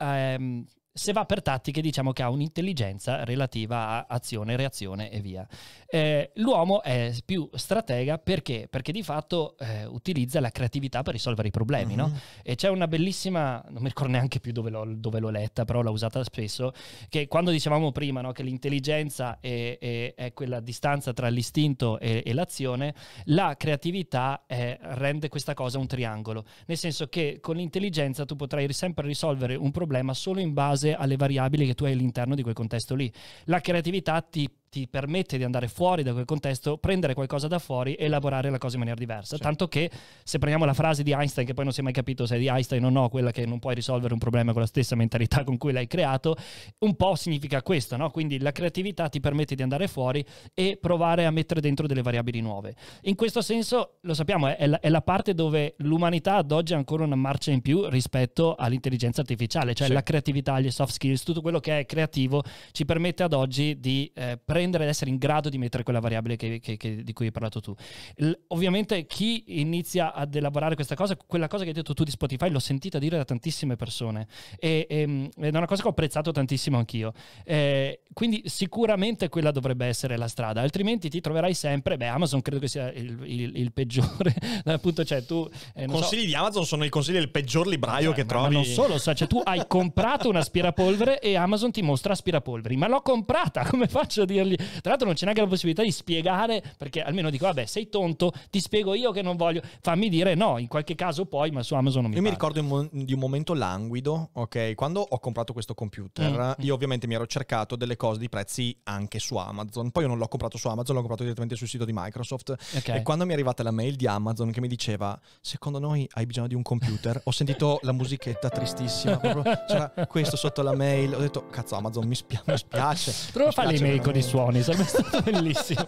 se va per tattiche diciamo che ha un'intelligenza relativa a azione, reazione e via. Eh, l'uomo è più stratega perché? Perché di fatto eh, utilizza la creatività per risolvere i problemi, mm-hmm. no? E c'è una bellissima, non mi ricordo neanche più dove l'ho, dove l'ho, letta, però l'ho usata spesso, che quando dicevamo prima no, che l'intelligenza è, è, è, quella distanza tra l'istinto e, e l'azione, la creatività è, eh, rende questa cosa un triangolo, nel senso che con l'intelligenza tu potrai sempre risolvere un problema solo in base base alle variabili che tu hai all'interno di quel contesto lì. La creatività ti ti permette di andare fuori da quel contesto, prendere qualcosa da fuori e elaborare la cosa in maniera diversa. Certo. Tanto che se prendiamo la frase di Einstein, che poi non si è mai capito se è di Einstein o no, quella che non puoi risolvere un problema con la stessa mentalità con cui l'hai creato, un po' significa questo, no? Quindi la creatività ti permette di andare fuori e provare a mettere dentro delle variabili nuove. In questo senso, lo sappiamo, è la, è la parte dove l'umanità ad oggi ha ancora una marcia in più rispetto all'intelligenza artificiale, cioè sì. la creatività, gli soft skills, tutto quello che è creativo ci permette ad oggi di eh, prendere prendere ed essere in grado di mettere quella variabile che, che, che, di cui hai parlato tu. L- ovviamente chi inizia ad elaborare questa cosa, quella cosa che hai detto tu di Spotify, l'ho sentita dire da tantissime persone e, e, ehm, è una cosa che ho apprezzato tantissimo anch'io. Eh, quindi sicuramente quella dovrebbe essere la strada, altrimenti ti troverai sempre, beh Amazon credo che sia il, il, il peggiore, (laughs) appunto cioè tu... Eh, consigli so, di Amazon sono i consigli del peggior libraio cioè, che ma, trovi. Ma non solo, cioè, cioè tu hai comprato un aspirapolvere e Amazon ti mostra aspirapolveri, ma l'ho comprata, come faccio a dirgli tra l'altro non c'è neanche la possibilità di spiegare, perché almeno dico, vabbè, sei tonto, ti spiego io che non voglio. Fammi dire no, in qualche caso poi, ma su Amazon non mi Io parla. mi ricordo di un momento languido, ok? Quando ho comprato questo computer, mm, mm. io ovviamente mi ero cercato delle cose di prezzi anche su Amazon. Poi io non l'ho comprato su Amazon, l'ho comprato direttamente sul sito di Microsoft. Okay. E quando mi è arrivata la mail di Amazon che mi diceva, secondo noi hai bisogno di un computer, ho sentito la musichetta tristissima, proprio c'era questo sotto la mail, ho detto, cazzo Amazon mi, spia- mi spiace. Prova a fare le mail con i suoi suoni, sarebbe stato (laughs) bellissimo.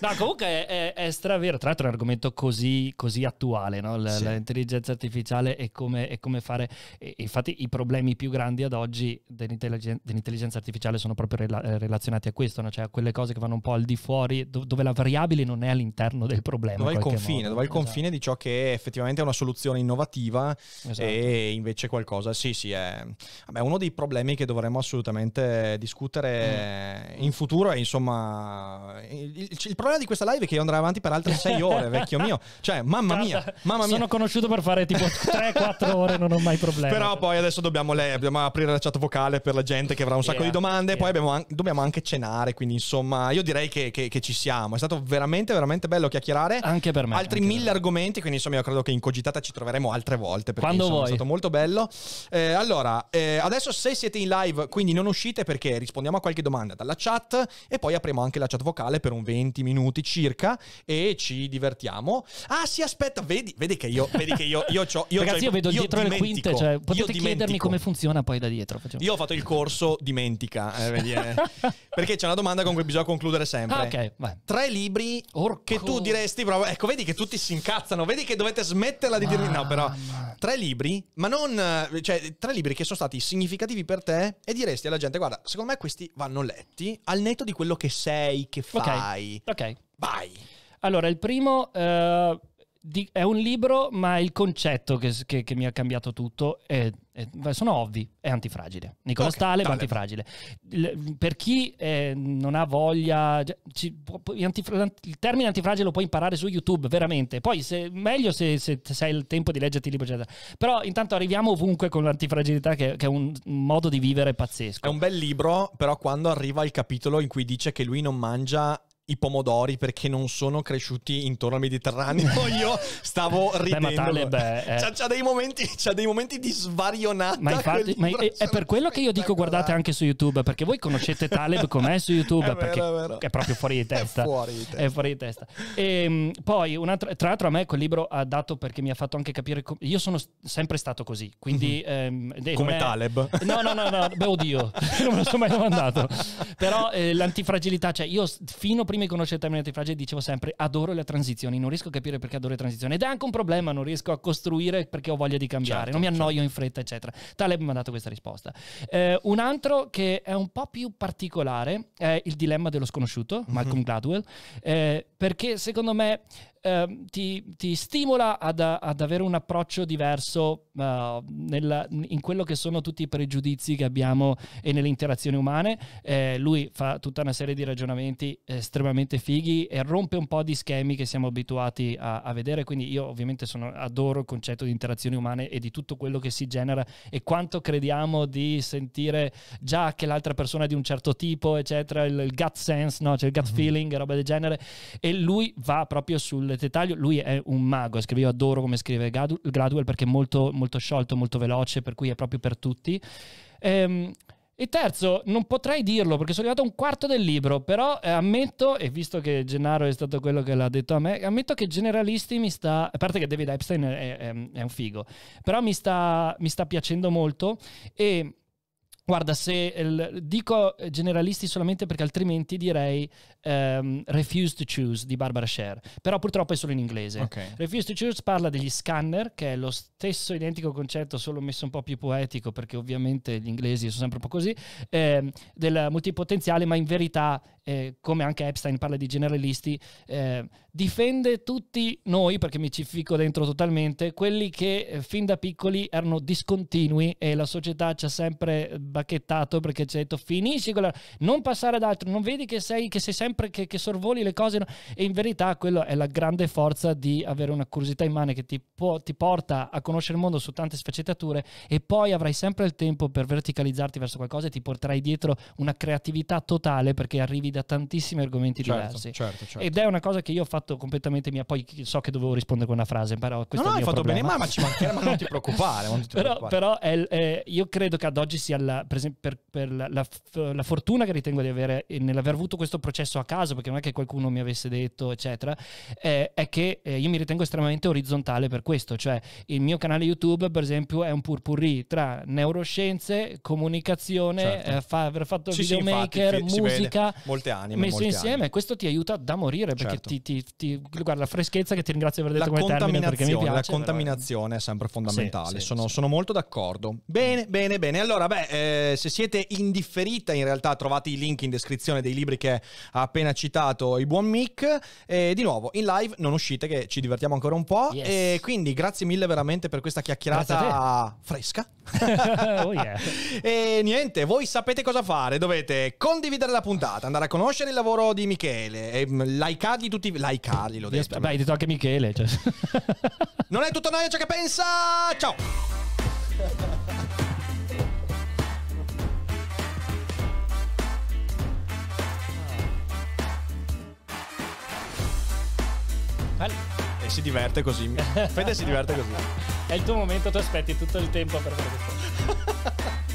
no, comunque è, è, è stravero. Tra l'altro, è un argomento così, così attuale, no? L- sì. l'intelligenza artificiale e come, come fare. E, infatti, i problemi più grandi ad oggi dell'intelligenza, dell'intelligenza artificiale sono proprio rela- relazionati a questo, no? cioè a quelle cose che vanno un po' al di fuori, do- dove la variabile non è all'interno del problema. Dove il confine, modo. dove il confine esatto. di ciò che effettivamente è una soluzione innovativa esatto. e invece qualcosa. Sì, sì, è Vabbè, uno dei problemi che dovremmo assolutamente discutere. Mm in futuro insomma il, il, problema di questa live è che io andrò avanti per altre 6 ore vecchio mio cioè mamma mia, mamma mia sono conosciuto per fare tipo 3-4 ore non ho mai problemi però poi adesso dobbiamo, le, dobbiamo, aprire la chat vocale per la gente che avrà un sacco yeah, di domande yeah. poi abbiamo, dobbiamo anche cenare quindi insomma io direi che, che, che, ci siamo è stato veramente veramente bello chiacchierare anche per me altri mille me. argomenti quindi insomma io credo che in cogitata ci troveremo altre volte perché Quando insomma, vuoi. è stato molto bello eh, allora eh, adesso se siete in live quindi non uscite perché rispondiamo a qualche domanda dedicata alla chat e poi apriamo anche la chat vocale per un 20 minuti circa e ci divertiamo. Ah sì, aspetta, vedi, vedi che io, vedi che io, io ho... Io Ragazzi, io vedo io dietro dimentico. le quinte, cioè, potete chiedermi come funziona poi da dietro. Facciamo. Io ho fatto il corso Dimentica, eh, vedi, eh, (laughs) perché c'è una domanda con cui bisogna concludere sempre. Ah, ok, vai. Tre libri Orco. che tu diresti, bravo, ecco, vedi che tutti si incazzano, vedi che dovete smetterla di ah, dirmi... No, però, man. tre libri, ma non... Eh, cioè, tre libri che sono stati significativi per te e diresti alla gente, guarda, secondo me questi vanno letti metti al netto di quello che sei, che fai. Ok. okay. Vai. Allora, il primo, eh, di, è un libro, ma il concetto che, che, che mi ha cambiato tutto è, è, sono ovvi, è antifragile. Nicola okay, Staleb è antifragile. Il, per chi eh, non ha voglia, cioè, ci, il termine antifragile lo puoi imparare su YouTube, veramente. Poi se, meglio se, se, se, hai il tempo di leggerti il libro, eccetera. Però intanto arriviamo ovunque con l'antifragilità, che, che, è un modo di vivere pazzesco. È un bel libro, però quando arriva il capitolo in cui dice che lui non mangia i pomodori perché non sono cresciuti intorno al Mediterraneo. (laughs) Io stavo ridendo. Beh, ma Taleb è... Eh. c'ha, c'ha, dei momenti, c'ha dei momenti di svarionata. Ma infatti, ma è, è, per quello che io dico guardate anche su YouTube, perché voi conoscete Taleb com'è su (laughs) YouTube, è perché vero, è, vero. è, proprio fuori di testa. È fuori di testa. Fuori di testa. E, ehm, poi, tra l'altro a me quel libro ha dato perché mi ha fatto anche capire... Com- io sono sempre stato così, quindi... Mm-hmm. Ehm, Come Taleb? No, no, no, no, beh, oddio, (laughs) non me lo sono mai domandato. Però eh, l'antifragilità, cioè io fino prima prima di conoscere il termine antifragile dicevo sempre adoro le transizioni, non riesco a capire perché adoro le transizioni ed è anche un problema, non riesco a costruire perché ho voglia di cambiare, certo, non mi certo. annoio certo. in fretta, eccetera. Tale mi ha dato questa risposta. Eh, un altro che è un po' più particolare è il dilemma dello sconosciuto, mhm. Malcolm mm-hmm. Gladwell, eh, perché secondo me eh, ti, ti, stimola ad, ad, avere un approccio diverso uh, nel, in quello che sono tutti i pregiudizi che abbiamo e nelle interazioni umane. Eh, lui fa tutta una serie di ragionamenti estremamente fighi e rompe un po' di schemi che siamo abituati a, a vedere. Quindi io ovviamente sono, adoro il concetto di interazioni umane e di tutto quello che si genera e quanto crediamo di sentire già che l'altra persona è di un certo tipo, eccetera, il, il gut sense, no? cioè il gut mm-hmm. feeling, roba del genere. E lui va proprio sul dettaglio, lui è un mago, scrive, io adoro come scrive Gradwell perché è molto, molto sciolto, molto veloce, per cui è proprio per tutti. Ehm, e terzo, non potrei dirlo perché sono arrivato a un quarto del libro, però eh, ammetto, e visto che Gennaro è stato quello che l'ha detto a me, ammetto che Generalisti mi sta, a parte che David Epstein è, è, è un figo, però mi sta, mi sta piacendo molto e Guarda, se eh, dico generalisti solamente perché altrimenti direi ehm, Refuse to Choose di Barbara Sher, però purtroppo è solo in inglese. Okay. Refuse to Choose parla degli scanner, che è lo stesso identico concetto, solo messo un po' più poetico, perché ovviamente gli inglesi sono sempre un po' così, ehm, del multipotenziale, ma in verità, eh, come anche Epstein parla di generalisti, eh, difende tutti noi, perché mi ci fico dentro totalmente, quelli che eh, fin da piccoli erano discontinui e la società ci ha sempre... Bat- eh, bacchettato perché ci ha detto finisci quella... non passare ad altro, non vedi che sei, che sei sempre che, che, sorvoli le cose. E in verità quella è la grande forza di avere una curiosità immane che ti, può, ti porta a conoscere il mondo su tante sfaccettature e poi avrai sempre il tempo per verticalizzarti verso qualcosa e ti porterai dietro una creatività totale perché arrivi da tantissimi argomenti certo, diversi. Certo, certo. Ed è una cosa che io ho fatto completamente mia. Poi so che dovevo rispondere con una frase, però questo no, no, è il mio hai fatto problema. bene, ma, ma ci mancherà, ma non ti preoccupare. Non ti (laughs) preoccupare. però, però è, è, io credo che ad oggi sia la per, per, per la, la, la, fortuna che ritengo di avere nell'aver avuto questo processo a caso, perché non è che qualcuno mi avesse detto, eccetera, eh, è che eh, io mi ritengo estremamente orizzontale per questo, cioè il mio canale YouTube, per esempio, è un purpurri tra neuroscienze, comunicazione, certo. eh, fa, aver fatto sì, videomaker, sì, infatti, musica, molte anime, messo insieme, anime. questo ti aiuta da morire perché certo. ti, ti, ti, guarda la freschezza che ti ringrazio per aver detto la come termine perché mi piace. La eh. contaminazione però... è sempre fondamentale, sì, sono, sono, molto d'accordo. Bene, bene, bene. Allora, beh, eh, se siete indifferita in realtà trovate i link in descrizione dei libri che ha appena citato il buon Mick e di nuovo in live non uscite che ci divertiamo ancora un po' yes. e quindi grazie mille veramente per questa chiacchierata fresca (laughs) oh yeah. (laughs) e niente voi sapete cosa fare dovete condividere la puntata andare a conoscere il lavoro di Michele e mm, likeargli tutti likeargli l'ho detto beh hai detto anche Michele cioè. non è tutto noi ciò che pensa ciao (laughs) E si diverte così. Fede si diverte così. (laughs) È il tuo momento, tu aspetti tutto il tempo per fare questo. (laughs)